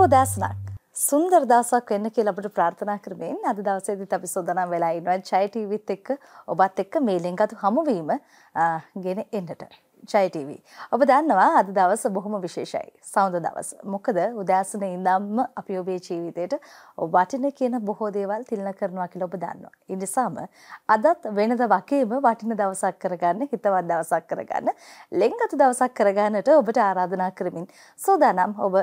සුබෝදෑසනක්. සුන්දර දවසක් වෙන්න කියලා අපිට ප්‍රාර්ථනා කරමින් අද දවසේදීත් අපි සූදානම් වෙලා ඉන්නවා ජය ටීවීත් එක්ක ඔබත් එක්ක මේ ලෙන්ගතු හමුවීම ගෙන එන්නට. ජය TV. ඔබ දන්නවා අද දවස බොහොම විශේෂයි. සෞඳ දවස. මොකද උදෑසන ඉඳන්ම අපි ඔබේ ජීවිතේට වටින කියන බොහෝ දේවල් තිලන කරනවා කියලා ඔබ දන්නවා. ඒ නිසාම අදත් වෙනද වගේම වටින දවසක් කරගන්න, හිතවත් දවසක් කරගන්න, ලෙන්ගතු දවසක් කරගන්නට ඔබට ආරාධනා කරමින් සෝදානම් ඔබ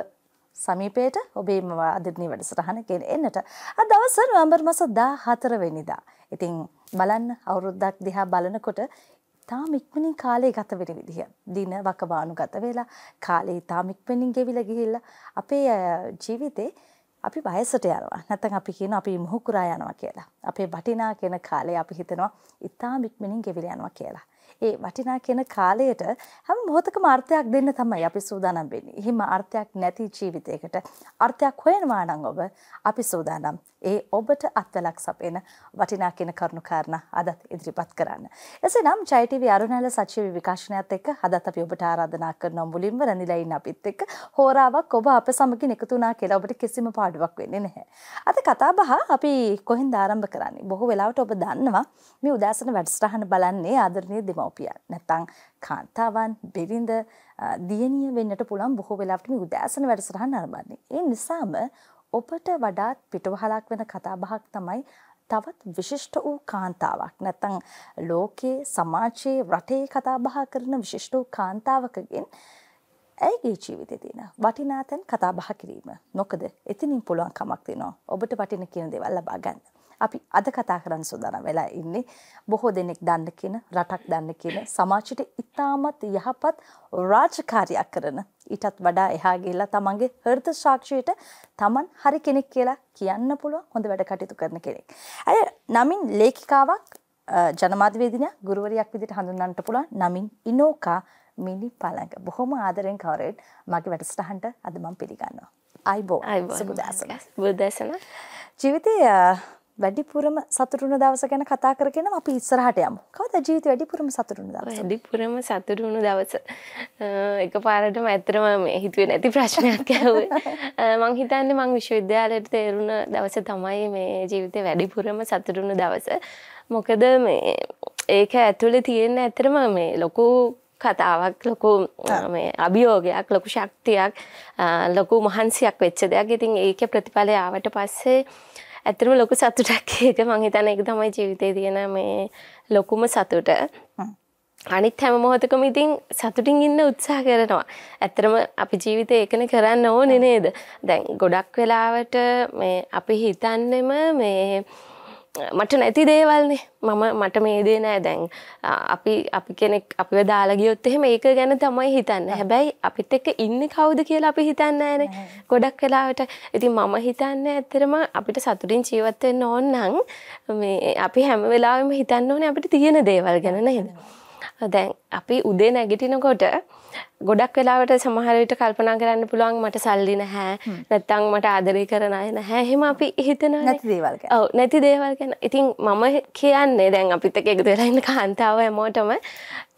සමීපයට ඔබේම අදරණී වැඩසටහන කෙන එන්නට. අ දවස නොවම්බර් මස දා හතරවෙනිදා. ඉතිං බලන්න අවුරුද්දක් දිහා බලනකොට ඉතාම ඉක්මනින් කාලය ගත වෙන විදිහ. දින වකවානු ගත වෙලා කාලේ ඉතාම ඉක්මනින් ගෙවිලා ගිහිල්ලා අපේ ජීවිතේ අපි වයසට යනවා. නැත්නම් අපි කියන අපි මුහුකුරා යනවා කියලා. අපේ වටිනා කියන කාලේ අපි හිතනවා ඉතාම ඉක්මනින් ගෙවිලා යනවා කියලා. ඒ වටිනා කියන කාලයට හැම මොහොතකම අර්ථයක් දෙන්න තමයි අපි සූදානම් වෙන්නේ. එහෙම අර්ථයක් නැති ජීවිතයකට අර්ථයක් හොයනවා නම් ඔබ අපි සූදානම්. ඒ ඔබට අත්වලක් සපයන වටිනා කියන කරුණු කාරණා අදත් ඉදිරිපත් කරන්න. එසේනම් ජය ටීවී අරුණැල සචිව විකාශනයත් එක්ක අදත් අපි ඔබට ආරාධනා කරනවා මුලින්ම රැඳිලා ඉන්න අපිත් එක්ක හෝරාවක් ඔබ අප සමගින් එකතු වුණා කියලා ඔබට කිසිම පාඩුවක් වෙන්නේ නැහැ. අද කතා බහ අපි කොහෙන්ද ආරම්භ කරන්නේ? බොහෝ වෙලාවට ඔබ දන්නවා මේ උදාසන වැඩසටහන බලන්නේ ආදරණීය දෙමව්පියන් දෙමවපියන් නැතං කාන්තාවන් බෙරිඳ දියනිය වෙන්නට පුළන් බොහෝ වෙලාටම උදෑසන වැඩසරහන් අරබන්නේ. ඒ නිසාම ඔපට වඩාත් පිටවහලක් වෙන කතාබහක් තමයි තවත් විශිෂ්ට වූ කාන්තාවක් නැතං ලෝකයේ සමාජයේ රටේ කතාබහ කරන විශිෂ්ට වූ කාන්තාවකගෙන් ඇයිගේ ජීවිතය තියෙන වටිනාතැන් කතාබහ කිරීම මොකද එතිනින් පුළුවන් කමක් තිනවා ඔබට වටින කියන දෙවල් ලබා ගන්න. අපි අද කතා කරන්න සූදානම් වෙලා ඉන්නේ බොහෝ දෙනෙක් දන්න කියන රටක් දන්න කියන සමාජයට ඉතාමත් යහපත් රාජකාරියක් කරන ඊටත් වඩා එහා ගිහිල්ලා තමන්ගේ හෘද සාක්ෂියට තමන් හරි කෙනෙක් කියලා කියන්න පුළුවන් හොඳ වැඩ කටයුතු කරන කෙනෙක්. අය නමින් ලේඛිකාවක් ජනමාධ්‍යවේදිනියක් ගුරුවරියක් විදිහට හඳුන්වන්නට පුළුවන් නමින් ඉනෝකා මිනි පළඟ. බොහොම ආදරෙන් කවරෙන් මගේ වැඩසටහනට අද මම පිළිගන්නවා. අයිබෝ. සුබ දසන. සුබ දසන. ජීවිතයේ වැඩිපුරම සතුටුන දවස ගැන කතා කරගෙන අපි ඉස්සරහට යමු. කවදා ජීවිතේ වැඩිපුරම සතුටුන දවස? වැඩිපුරම සතුටුන දවස. එකපාරටම ඇත්තටම හිතුවේ නැති ප්‍රශ්නයක් ඇහුවේ. මං හිතන්නේ මං විශ්වවිද්‍යාලයට තේරුණ දවස තමයි මේ ජීවිතේ වැඩිපුරම සතුටුන දවස. මොකද මේ ඒක ඇතුලේ තියෙන ඇත්තටම මේ ලොකු කතාවක් ලොකු අභියෝගයක් ලොකු ශක්තියක් ලොකු මහන්සියක් වෙච්ච දෙයක් ඉතින් ඒක ප්‍රතිඵලය ආවට පස්සේ ඇතරම ලොකු සතුටක් ඒක මං හිතන එක තමයි ජීවිතය තියෙන මේ ලොකුම සතුට අනිත් හැම මොහොතකම ඉතින් සතුටින් ඉන්න උත්සාහ කරනවා. ඇත්තරම අපි ජීවිතය එකන කරන්න ඕනේ නේද. දැන් ගොඩක් වෙලාවට මේ අපි හිතන්නෙම මේ මට නැති දේවල්නේ මම මට මේ දේ නෑ දැන් අපි අපි කෙනෙක් අපි දාලාගියොත් එහෙම ඒක ගැන තමයි හිතන්න හැබැයි අපිත් එක්ක ඉන්න කවුද කියලා අපි හිතන්න ෑන ගොඩක් කලාවට ඉති මම හිතන්න ඇත්තරම අපිට සතුටින් ජීවත්වෙන්න ඕන්නං මේ අපි හැම වෙලාවම හිතන්න ඕන අපිට තියෙන දේවල් ගැන නේද දැන් අපි උදේ නැගිටිනකොට ගොඩක් වෙලාවට සමහර විට කල්පනා කරන්න පුළුවන් මට සල්ලි නැහැ නැත්තම් මට ආදරය කරන අය නැහැ එහෙම අපි හිතනවා නැති දේවල් ගැන. ඔව් නැති දේවල් ගැන. ඉතින් මම කියන්නේ දැන් අපිත් එක්ක එකතු වෙලා ඉන්න කාන්තාව හැමෝටම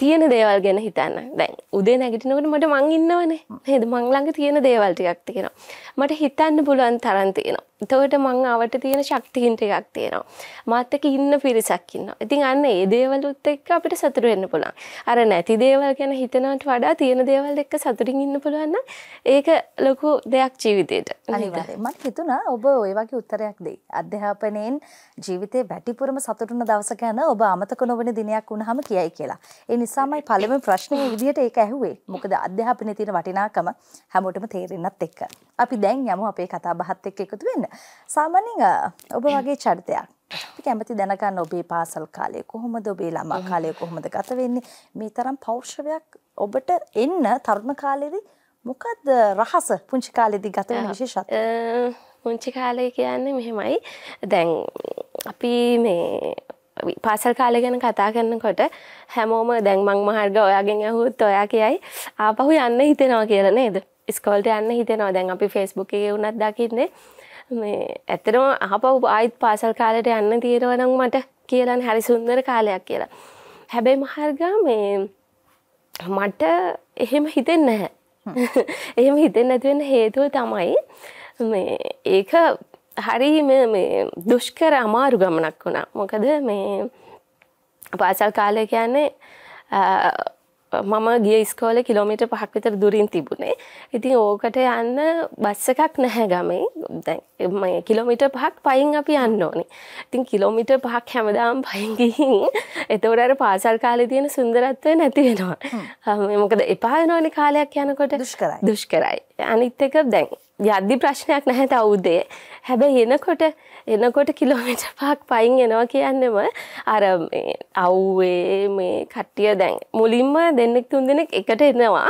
තියෙන දේවල් ගැන හිතන්න. දැන් උදේ නැගිටිනකොට මට මං ඉන්නවනේ. නේද? මං ළඟ තියෙන දේවල් ටිකක් තියෙනවා. මට හිතන්න පුළුවන් තරම් තියෙනවා. එතවට මං අවට තියෙන ශක්තිහින් ටිකක් තියෙනවා. මාත් එක්ක ඉන්න පිරිසක් ඉන්නවා. ඉතින් අන්න ඒ දේවලුත් එක්ක අපිට සතුටු වෙන්න පුළුවන්. අර නැති දේවල් ගැන හිතනවට වඩා තියෙන දේවල් එක්ක සතුටින් ඉන්න පුළුවන්න ඒක ලොකු දෙයක් ජීවිතයට මට හිතුනා ඔබ ඔයවගේ උත්තරයක් දෙයි අධ්‍යාපනයෙන් ජීවිතේ වැටිපුරම සතුටන දවසක යන ඔබ අමතක නොවන දිනයක් වුණහම කියයි කියලා ඒ නිසාමයි පළම ප්‍රශ්නය විදිහට ඒක ඇහුවේ මොකද අධ්‍යාපනය තියෙන වටිනාකම හැමෝටම තේරෙන්නත් එක්ක අපි දැන් යමු අපේ කතා බහත් එක්ක එකතු වෙන්න සාමාන්‍යයෙන් ඔබ වගේ චරිතයක් කැමති දැනගන්න ඔබේ පාසල් කාලය කොහොමද ඔබේ ළමා කාලය කොහොමද ගත වෙන්නේ මේ තරම් පෞෂ්‍යයක් ඔබට එන්න තරුණ කාලෙදි මොකක්ද රහස පුංචි කාලෙදි ගත වෙන විශේෂත්? පුංචි කාලේ කියන්නේ මෙහෙමයි. දැන් අපි මේ පාසල් කාලය ගැන කතා කරනකොට හැමෝම දැන් මං මහර්ග ඔයාගෙන් ඇහුවොත් ඔයා කියයි ආපහු යන්න හිතෙනවා කියලා නේද? ස්කෝල්ට යන්න හිතෙනවා දැන් අපි ෆේස්බුක් එකේ වුණත් දකින්නේ මේ ඇත්තටම අහපව් ආයිත් පාසල් කාලට යන්න තියෙනවා නම් මට කියලා හරි සුන්දර කාලයක් කියලා. හැබැයි මහර්ගා මේ මට එහෙම හිතෙන් නැහැ. එහෙම හිතෙන් නැතිවෙන්න හේතුව තමයි ඒක හරි දුෂ්කර අමාරු ගමනක් වුණා මොකද මේ පාසල් කාලය කියන්නේ මම ගිය ස්කෝල කිලෝමිට පහක් විතර දුරින් තිබුණේ ඉතින් ඕකට යන්න බස්ස එකක් නැහැ ගමේ කිලෝමිට පහක් පයින් අපි යන්න ඕනි ඉතින් කිලෝමිට පහක් හැමදාම් පයිගිහින් එතවට අර පාසල් කාලෙ තියෙන සුන්දරත්වය නැතිවෙනවා මොකද එපානෝනි කාලයක් යනකොට දුෂ්කරයි දුෂ්කරයි අනිත් එක දැන් යද්දි ප්‍රශ්නයක් නැහැ තවුදේ හැබැ එනකොට එනකොට කිලෝමිට පාක් පයින් එනවා කියන්නම අර අව්වේ මේ කට්ටිය දැන් මුලින්ම දෙන්නෙක් තුන් දෙනෙක් එකට එනවා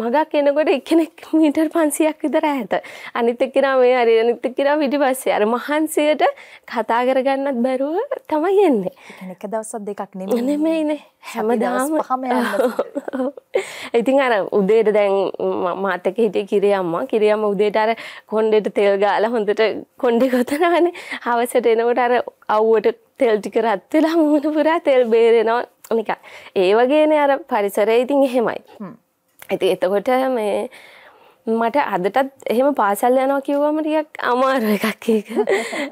මගක් එනකොට එකනෙක් මීටර් පන්සියක් විතර ඇත අනිත එක්කෙනා මේ හරි අනිත එක්කෙනා පිටිපස්සේ අර මහන්සියට කතා කරගන්නත් බැරුව තමයි එන්නේ එක දවසක් දෙකක් නෙමෙයි නෙමෙයිනේ හැමදාම පහම ඉතින් අර උදේට දැන් මාතක හිටිය කිරියම්මා කිරියම්ම උදේට අර කොන්්ඩෙට තෙල් ගාල හොඳට කොන්්ඩෙ ගොතනවන හවසට එනකොට අර අව්වට තෙල් ටික රත්වෙලා මුහුණ පුරා තෙල් බේරෙනවා නික ඒ වගේන අර පරිසරය ඉතින් එහෙමයි ඇති එතකොට මේ මට අදටත් එහෙම පාසල් යනවා කිව්වම ටිකක් අමාරු එකක් ඒක.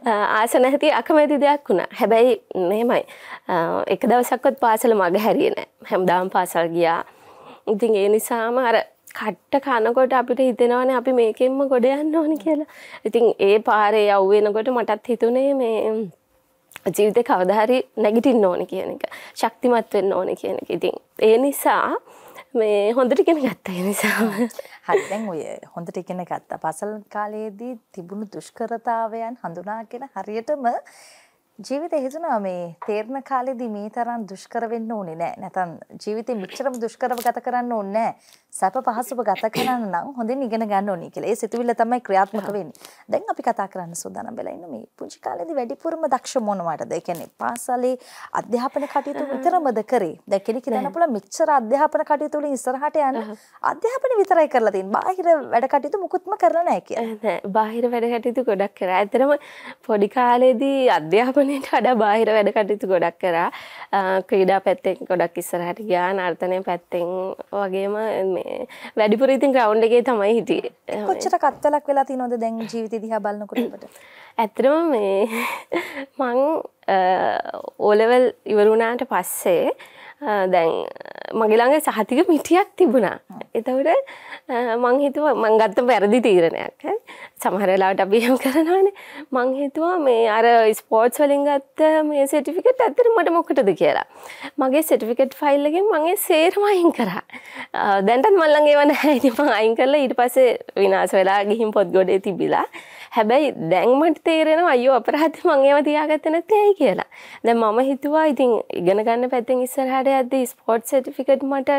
ආස නැති අකමැති දෙයක් වුණා. හැබැයි මෙහෙමයි. එක දවසක්වත් පාසල මග හැරියේ නැහැ. හැමදාම පාසල් ගියා. ඉතින් ඒ නිසාම අර කට්ට කනකොට අපිට හිතෙනවනේ අපි මේකෙන්ම ගොඩ යන්න ඕනේ කියලා. ඉතින් ඒ පාරේ යව් වෙනකොට මටත් හිතුනේ මේ ජීවිතේ කවදා හරි නැගිටින්න ඕනේ කියන එක. ශක්තිමත් වෙන්න ඕනේ කියන එක. ඉතින් ඒ නිසා මේ හොඳට ඉගෙන ගත්තා ඒ නිසාම. හරි දැන් ඔය හොඳට ඉගෙන ගත්තා. පසල් කාලයේදී තිබුණු දුෂ්කරතාවයන් හඳුනාගෙන හරියටම ජීවිතය හිතුණා මේ තේරණ කාලෙදි මේ තරම් දුෂ්කර වෙන්න ඕනේ නෑ. නැතනම් ජීවිතේ මෙච්චරම දුෂ්කරව ගත කරන්න ඕනේ නෑ. සැප පහසුව ගත කරන්න නම් හොඳින් ඉගෙන ගන්න ඕනේ කියලා. ඒ සිතුවිල්ල තමයි ක්‍රියාත්මක වෙන්නේ. දැන් අපි කතා කරන්න සූදානම් වෙලා ඉන්න මේ පුංචි කාලේදී වැඩිපුරම දක්ෂ මොනවටද? ඒ කියන්නේ පාසලේ අධ්‍යාපන කටයුතු විතරමද කරේ? දැන් කෙනෙක් හිතන්න පුළුවන් මෙච්චර අධ්‍යාපන කටයුතු වලින් ඉස්සරහට යන අධ්‍යාපන විතරයි කරලා තියෙන්නේ. බාහිර වැඩ කටයුතු මුකුත්ම කරලා නැහැ කියලා. නෑ. බාහිර වැඩ කටයුතු ගොඩක් කරා. ඇත්තටම පොඩි කාලේදී අධ්‍යාපනයට වඩා බාහිර වැඩ කටයුතු ගොඩක් කරා. ක්‍රීඩා පැත්තෙන් ගොඩක් ඉස්සරහට ගියා. නර්තනය පැත්තෙන් වගේම මේ වැඩිපුර ඉතින් ග්‍රවන්් එකේ තමයි හිටිය කොච්චට කත්තලක් වෙලා ති නොද දැන් ජීවිත දිහ බලන්නකොටට ඇතරම මේ මං ඕලෙවල් ඉවරුණාට පස්සේ දැන් මගේළඟ සහතික මිටියක් තිබුණා එතවට මං හිතුව මංගත්ත පැරදි තීරණයක් සමහරලාට අපියම් කරනවානේ මං හිතුවා මේ අර ස්පෝට්ස් වලින් ගත්ත මේ සටිෆිකට් ඇත්තට මට මොකටද කියලා මගේ සටිෆිකට් ෆයිල්ලගෙන් මගේ සේරම අයින් කරා දැන්ටත් මල්ලන්ගේ වන ඇති පං අයින් කරලා ඊට පස්සේ විනාස වෙලා ගිහින් පොත් ගොඩේ තිබිලා හැබැයි දැන්මට තේරෙන අයෝ අපරාධ මංගේව තියාගත්ත නැතැයි කියලා දැ මම හිතුවා ඉතින් ඉගෙනගන්න පැත්තෙන් ඉස්සරහට ඇද ස්පෝට් සටිෆිකට් මට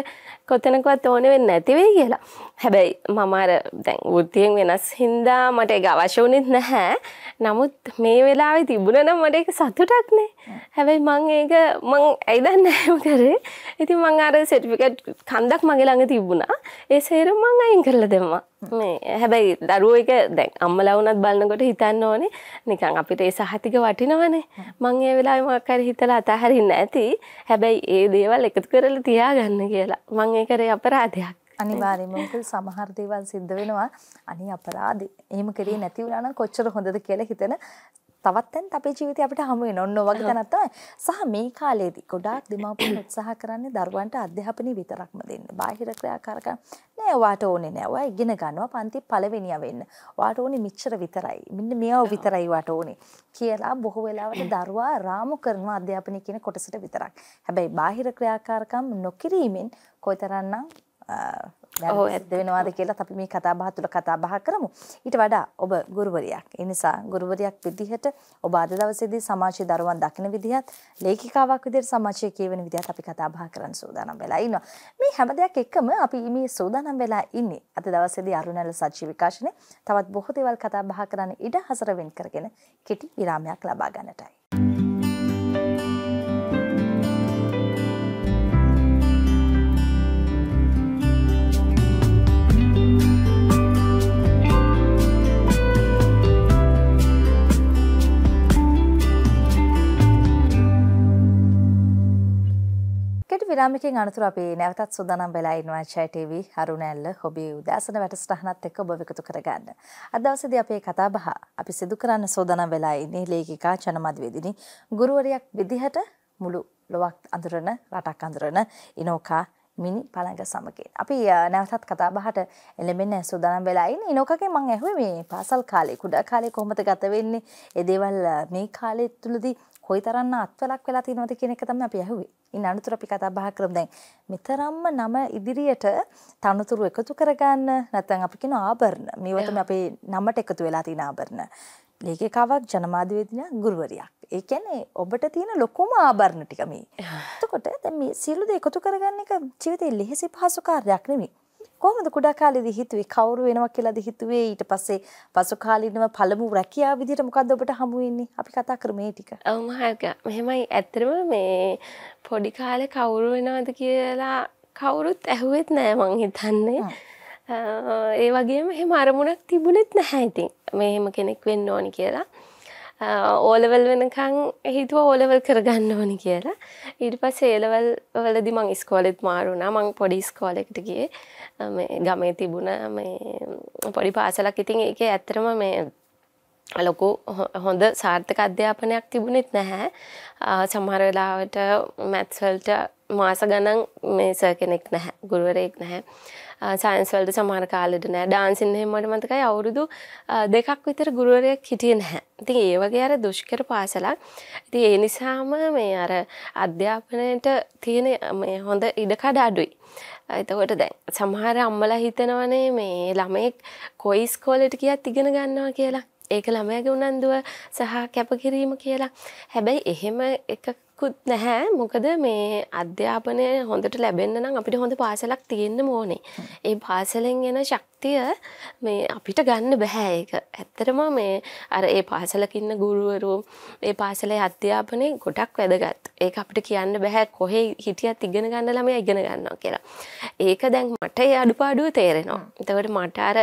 කොතනකවත් ඕන වෙන්න ඇතිවේ කියලා හැබැයි මමර දැන් වෘතියෙන් වෙනස් හින්දා මට එක අවශ්‍යවනෙත් නැහැ නමුත් මේ වෙලාවෙ තිබුණන මට එක සතුටක්නේ හැබැයි මං ඒක මං ඇයිදන්න ඇම කරේ ඉති මං අර සෙටිෆිකට් කන්දක් මගේ ළඟ තිබුණා ඒ සේර මං අයින් කරල දෙවා මේ හැබැයි දරුව එක දැන් අම්මලා වුණත් බලනකොට හිතන්න ඕනේ නිකන් අපිට ඒ සහතික වටිනවනේ මං ඒ වෙලාවේ මොකක් හරි හිතලා අතහරින්න ඇති හැබැයි ඒ දේවල් එකතු කරලා තියාගන්න කියලා මං ඒ කරේ අපරාධයක් අනිවාර්යයෙන්ම මොකද සමහර දේවල් සිද්ධ වෙනවා අනේ අපරාධේ එහෙම කරේ නැති වුණා නම් කොච්චර හොඳද කියලා හිතෙන තවත් තැන් අපේ ජීවිතේ අපිට හමු වෙන ඔන්න වගේ තැනක් තමයි. සහ මේ කාලේදී ගොඩාක් දෙමාපියන් උත්සාහ කරන්නේ දරුවන්ට අධ්‍යාපනය විතරක්ම දෙන්න. බාහිර ක්‍රියාකාරකම් නෑ ඔයාට ඕනේ නෑ. ඔයා ඉගෙන ගන්නවා පන්ති පළවෙනියා වෙන්න. ඔයාට ඕනේ මෙච්චර විතරයි. මෙන්න මෙයාව විතරයි ඔයාට ඕනේ කියලා බොහෝ වෙලාවට දරුවා රාමු කරනවා අධ්‍යාපනය කියන කොටසට විතරක්. හැබැයි බාහිර ක්‍රියාකාරකම් නොකිරීමෙන් කොයිතරම්නම් සිද්ධ වෙනවාද කියලා අපි මේ කතා බහ තුළ කතා බහ කරමු. ඊට වඩා ඔබ ගුරුවරියක්. ඒ නිසා ගුරුවරියක් විදිහට ඔබ අද දවසේදී සමාජයේ දරුවන් දකින විදිහත්, ලේඛිකාවක් විදිහට සමාජයේ කියවෙන විදිහත් අපි කතා බහ කරන්න සූදානම් වෙලා ඉන්නවා. මේ හැම දෙයක් එක්කම අපි මේ සූදානම් වෙලා ඉන්නේ. අද දවසේදී අරුණැල සජීව විකාශනේ තවත් බොහෝ දේවල් කතා බහ කරන්න ඉඩ හසර වෙන් කරගෙන කෙටි විරාමයක් ලබා ගන්නටයි. විරාමිකින් අනතුර අපි නැවතත් සුදනම් වෙලා ඉන්නවා චයිටව හරුණැල්ල හොබිය උදෑසන වැටස්ටහනත් එක්ක ඔබ එකතු කරගන්න. අදවසද අපේ කතාබහ අපි සිදු කරන්න සෝදනම් වෙලා ඉන්නේ ලේකිකා ජනමත්වේදිනි ගුරුවරයක් විදිහට මුළු ලොවක් අඳුරන රටක් අඳුරන ඉනෝකා මිනි පළඟ සමගින්. අපි නැවතත් කතා බහට එළඹෙන්න සූදානම් වෙලා ඉන්නේ. ඉනෝකගේ මම ඇහුවේ මේ පාසල් කාලේ කුඩා කාලේ කොහොමද ගත වෙන්නේ? ඒ දේවල් මේ කාලය තුලදී කොයිතරම් අත්වලක් වෙලා තියෙනවද කියන එක තමයි අපි අහුවේ. ඉන් අනුතුර අපි කතා බහ කරමු දැන්. මෙතරම්ම නම ඉදිරියට තනතුරු එකතු කරගන්න නැත්නම් අපි කියන ආභරණ. මේවා තමයි අපේ නමට එකතු වෙලා තියෙන ආභරණ. ලේඛිකාවක් ජනමාධ්‍යවේදිනියක් ගුරුවරියක්. ඒ කියන්නේ ඔබට තියෙන ලොකුම ආභරණ ටික මේ. එතකොට දැන් මේ සියලු දේ එකතු කරගන්න එක ජීවිතේ ලෙහෙසි පහසු කාර්යයක් නෙමෙයි. කොහොමද කුඩා කාලේදී හිතුවේ කවුරු වෙනවා කියලාද හිතුවේ ඊට පස්සේ පසු කාලීනව පළමු රැකියාව විදිහට මොකද්ද ඔබට හමු වෙන්නේ අපි කතා කරමු මේ ටික ඔව් මහත්මයා මෙහෙමයි ඇත්තටම මේ පොඩි කාලේ කවුරු වෙනවද කියලා කවුරුත් ඇහුවෙත් නෑ මං හිතන්නේ ඒ වගේම එහෙම අරමුණක් තිබුණෙත් නැහැ ඉතින් මෙහෙම කෙනෙක් වෙන්න ඕනි කියලා ඕලවල් වෙනකං හිතුව ඕලවල් කරගන්න ඕනි කියලා ඉට පස් ඒලවල් වලදි මං ස්කෝලෙත් මාරුණා මං පොඩි ස්කෝලෙක්ට ගිය ගමේ තිබුණ පොඩි පාසලක් ඉතින් එක ඇත්තරම මේ ලොකු හොඳ සාර්ථක අධ්‍යාපනයක් තිබුණෙත් නැහැ සමහර වෙලාවට මැත්ස්වල්ට මාස ගණන් මේස කෙනෙක් නැහැ ගුරුවරයෙක් නැහැ සයින්ස්වලට සමහර කාලෙට නෑ ඩාන්සින් හෙමට මතකයි අවුරුදු දෙකක් විතර ගුරුවරයක් හිටිය නැහැ. ඉතින් ඒ වගේ අර දුෂ්කර පාසලක්. ඉතින් ඒ නිසාම මේ අර අධ්‍යාපනයට තියෙන මේ හොඳ ඉඩකඩ අඩුයි. එතකොට දැන් සමහර අම්මලා හිතනවනේ මේ ළමයෙක් කොයි ස්කෝලෙට ගියත් ඉගෙන ගන්නවා කියලා. ඒක ළමයාගේ උනන්දුව සහ කැපකිරීම කියලා. හැබැයි එහෙම එකක් කුත් නැහැ මොකද මේ අධ්‍යාපනය හොඳට ලැබෙන්න්න නම් අපිට හොඳ පාසලක් තියෙන්න්න ඕනේ. ඒ පාසලෙන් එන ශක්තිය මේ අපිට ගන්න බැහැ එක. ඇත්තරම මේ අර ඒ පාසලකින්න ගුරුවරු ඒ පාසලේ අධ්‍යාපනය ගොඩක් වැදගත් ඒ අපිට කියන්න බැහැ කොහේ හිටියත් ඉගෙන ගන්න ළම ඉගෙන ගන්නවා කියලා. ඒක දැන් මට ඒ අඩුපාඩුව තේරෙනවා. එතවට මට අර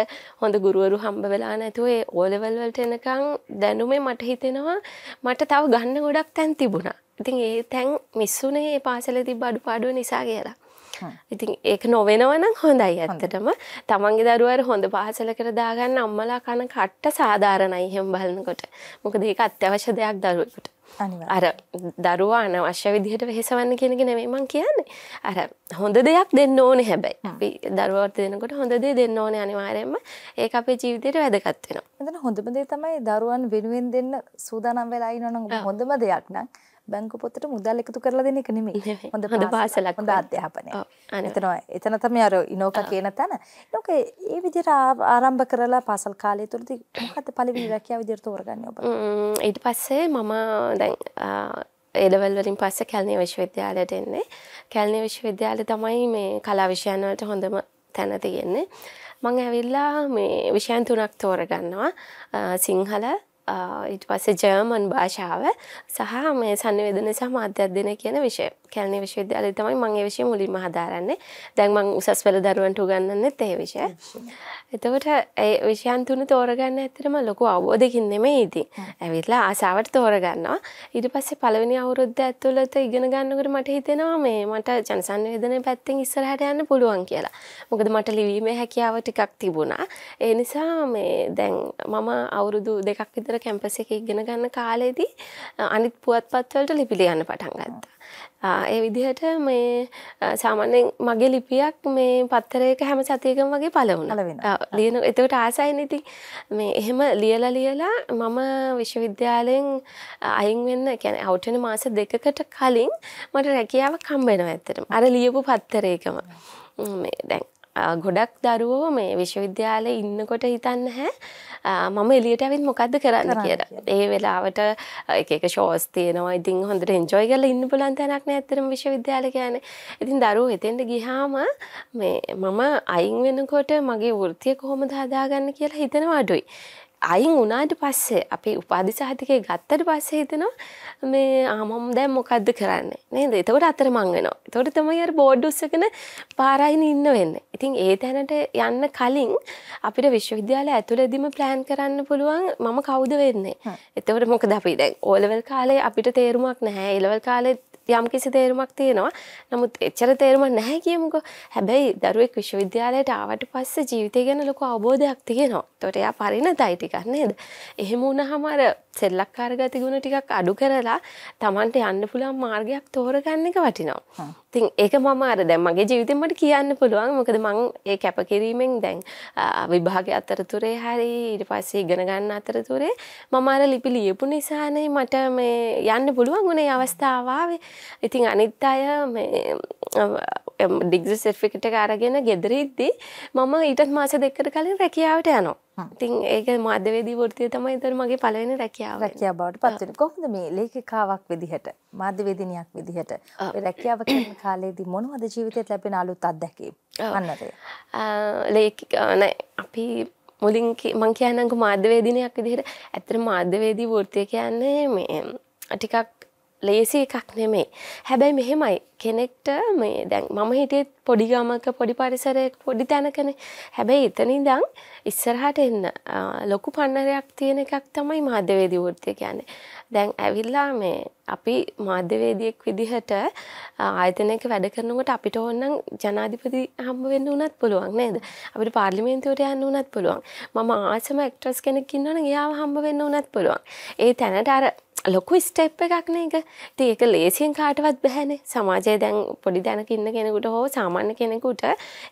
හොඳ ගුරුවරු හම්බ වෙලා නැතුව ඒ ඕලෙවල්වලට එනකං දැනුමේ මට හිතෙනවා මට තව ගන්න ගොඩක් තැන් තිබුණා. ඉතින් ඒ තැන් මිස්සුනේ ඒ පාසල තිබ්බ අඩුපාඩුව නිසා කියලා. ඉතින් ඒක නොවෙනවනම් හොඳයි ඇත්තටම තමන්ගේ දරුවාට හොඳ පාසලකට දාගන්න අම්මලා කන කට්ට සාධාරණයි එහෙම බලනකොට. මොකද ඒක අත්‍යවශ්‍ය දෙයක් දරුවෙකුට. අර දරුවා අනවශ්‍ය විදිහට වෙහෙසවන්න කියන එක නෙමෙයි මං කියන්නේ. අර හොඳ දෙයක් දෙන්න ඕනේ හැබැයි. අපි දරුවාට දෙනකොට හොඳ දේ දෙන්න ඕනේ අනිවාර්යයෙන්ම. ඒක අපේ ජීවිතේට වැදගත් වෙනවා. මෙතන හොඳම දේ තමයි දරුවන් වෙනුවෙන් දෙන්න සූදානම් වෙලා ඉන්නවනම් හොඳම දෙයක් නං බැංකු පොතට මුදල් එකතු කරලා දෙන එක නෙමෙයි. හොඳ පාසලක් හොඳ අධ්‍යාපනය. එතන එතන තමයි අර ඉනෝකා කියන තැන. ඉනෝක ඒ විදිහට ආරම්භ කරලා පාසල් කාලය තුලදී මොකද්ද පළවෙනි රැකියාව විදිහට තෝරගන්නේ ඔබ? ඊට පස්සේ මම දැන් එලවල් වලින් පස්සේ කැලණිය විශ්වවිද්‍යාලයට එන්නේ. කැලණිය විශ්වවිද්‍යාලය තමයි මේ කලා විෂයන් වලට හොඳම තැන තියෙන්නේ. මම ඇවිල්ලා මේ විෂයන් තුනක් තෝරගන්නවා. සිංහල, ඊට පස්සේ ජර්මන් භාෂාව සහ මේ සන්නිවේදනය සහ මාධ්‍යයක් දෙන කියන විෂය. කැලණි විශ්වවිද්‍යාලයේ තමයි මම ඒ විෂය මුලින්ම හදාරන්නේ. දැන් මම උසස් පෙළ දරුවන්ට උගන්වන්නෙත් ඒ විෂය. එතකොට ඒ විෂයන් තුන තෝරගන්න ඇත්තටම ලොකු අවබෝධකින් නෙමෙයි ඉතින්. ඇවිල්ලා ආසාවට තෝරගන්නවා. ඊට පස්සේ පළවෙනි අවුරුද්ද ඇතුළත ඉගෙන ගන්නකොට මට හිතෙනවා මේ මට ජන සංවේදනයේ පැත්තෙන් ඉස්සරහට යන්න පුළුවන් කියලා. මොකද මට ලිවීමේ හැකියාව ටිකක් තිබුණා. ඒ නිසා මේ දැන් මම අවුරුදු දෙකක් විතර කැම්පස් එකේ ඉගෙන ගන්න කාලෙදී අනිත් පුවත්පත් වලට ලිපි ලියන්න පටන් ගත්තා. ඒ විදිහට මේ සාමාන්‍යයෙන් මගේ ලිපියක් මේ පත්තරයක හැම සතියකම වගේ පළවුණ ලියන එතකට ආසයින ඉති මේ එහෙම ලියලා ලියලා මම විශ්වවිද්‍යාලයෙන් අයින් වෙන්න කැන අවටන මාස දෙකකට කලින් මට රැකියාව කම්බෙනවා ඇත්තටම අර ලියපු පත්තරයකම දැන් ගොඩක් දරුවෝ මේ විශ්වවිද්‍යාලය ඉන්නකොට හිතන්න හැ මම එලියට ඇවිත් මොකක්ද කරන්න කියලා ඒ වෙලාවට එක ශෝස් තියනවා ඉතින් හොඳට එන්ජෝයි කරල ඉන්න පුලන් තැනක් නැතරම විශ්වවිද්‍යාල ගැන ඉතින් දරුව එතෙන්ට ගිහාම මේ මම අයින් වෙනකොට මගේ වෘතිය කොහොම දාදාගන්න කියලා හිතෙන වඩුයි අයින් වනාට පස්සේ අපි උපාදි සහතිකය ගත්තට පස්සේ හිතනවා මේ ආමම් දැම් මොකක්ද කරන්න නේද එතවට අතර මං වෙනවා තොට තමයි බෝඩ් උස්සකන පාරයින ඉන්න වෙන්න ඉතින් ඒ තැනට යන්න කලින් අපිට විශ්වවිද්‍යාල ඇතුළෙදිම ප්ලෑන් කරන්න පුළුවන් මම කවුද වෙන්නේ එතවට මොක දපි දැන් ඕලවල් කාලේ අපිට තේරුමක් නැහැ එලවල් කාලෙත් යම් කිසි තේරුමක් තියෙනවා. නමුත් එච්චර තේරුමක් නැහැ කියමුකෝ. හැබැයි දරුවෙක් විශ්වවිද්‍යාලයට ආවට පස්සේ ජීවිතය ගැන ලොකු අවබෝධයක් තියෙනවා. ඒතකොට එයා පරිණතයි ටිකක් නේද? එහෙම වුණාම අර සෙල්ලක්කාරගති ගුණ ටිකක් අඩු කරලා තමන්ට යන්න පුළුවන් මාර්ගයක් තෝරගන්න එක වටිනවා. ඉතින් ඒක මම අර දැන් මගේ ජීවිතේ මට කියන්න පුළුවන් මොකද මම ඒ කැපකිරීමෙන් දැන් විභාගය අතරතුරේ හරි ඊට පස්සේ ඉගෙන ගන්න අතරතුරේ මම අර ලිපි ලියපු නිසානේ මට මේ යන්න පුළුවන් උනේ අවස්ථාව ආවේ. ඉතින් අනිත් අය මේ ඩිග්‍රී සර්ටිෆිකේට් එක අරගෙන ගෙදර ඉද්දී මම ඊටත් මාස දෙකකට කලින් රැකියාවට යනවා. ඉතින් ඒක මාධ්‍යවේදී වෘතිය තමයි ඒතර මගේ පළවෙනි රැකියාව. රැකියාව බවට පත් වෙන. කොහොමද මේ ලේඛිකාවක් විදිහට මාධ්‍යවේදිනියක් විදිහට ඔය රැකියාව කරන කාලේදී මොනවද ජීවිතයට ලැබෙන අලුත් අත්දැකීම්? අන්නතේ. ලේඛිකා නෑ අපි මුලින් මං කියන්නේ මාධ්‍යවේදිනියක් විදිහට ඇත්තට මාධ්‍යවේදී වෘතිය කියන්නේ මේ ටිකක් ලේසි එකක් නෙමේ. හැබැයි මෙහෙමයි කෙනෙක්ට මේ දැන් මම හිටියේ පොඩි ගමක පොඩි පරිසරයක පොඩි තැනකනේ. හැබැයි එතනින්දන් ඉස්සරහට එන්න ලොකු පන්නරයක් තියෙන එකක් තමයි මාධ්‍යවේදී වෘත්තිය කියන්නේ. දැන් ඇවිල්ලා මේ අපි මාධ්‍යවේදියෙක් විදිහට ආයතනයක වැඩ කරනකොට අපිට ඕනනම් ජනාධිපති හම්බ වෙන්න උනත් පුළුවන් නේද? අපිට පාර්ලිමේන්තුවට යන්න උනත් පුළුවන්. මම ආසම ඇක්ට්‍රස් කෙනෙක් ඉන්නවනම් එයාව හම්බ වෙන්න උනත් පුළුවන්. ඒ තැනට අර ලොකු ස්ටෙප් එකක්න එක තියක ලේසියෙන් කාටවත් බැහැන සමාජය දැන් පොඩි දැනක ඉන්න කෙනෙකුට හෝ සාමාන්‍ය කෙනෙකුට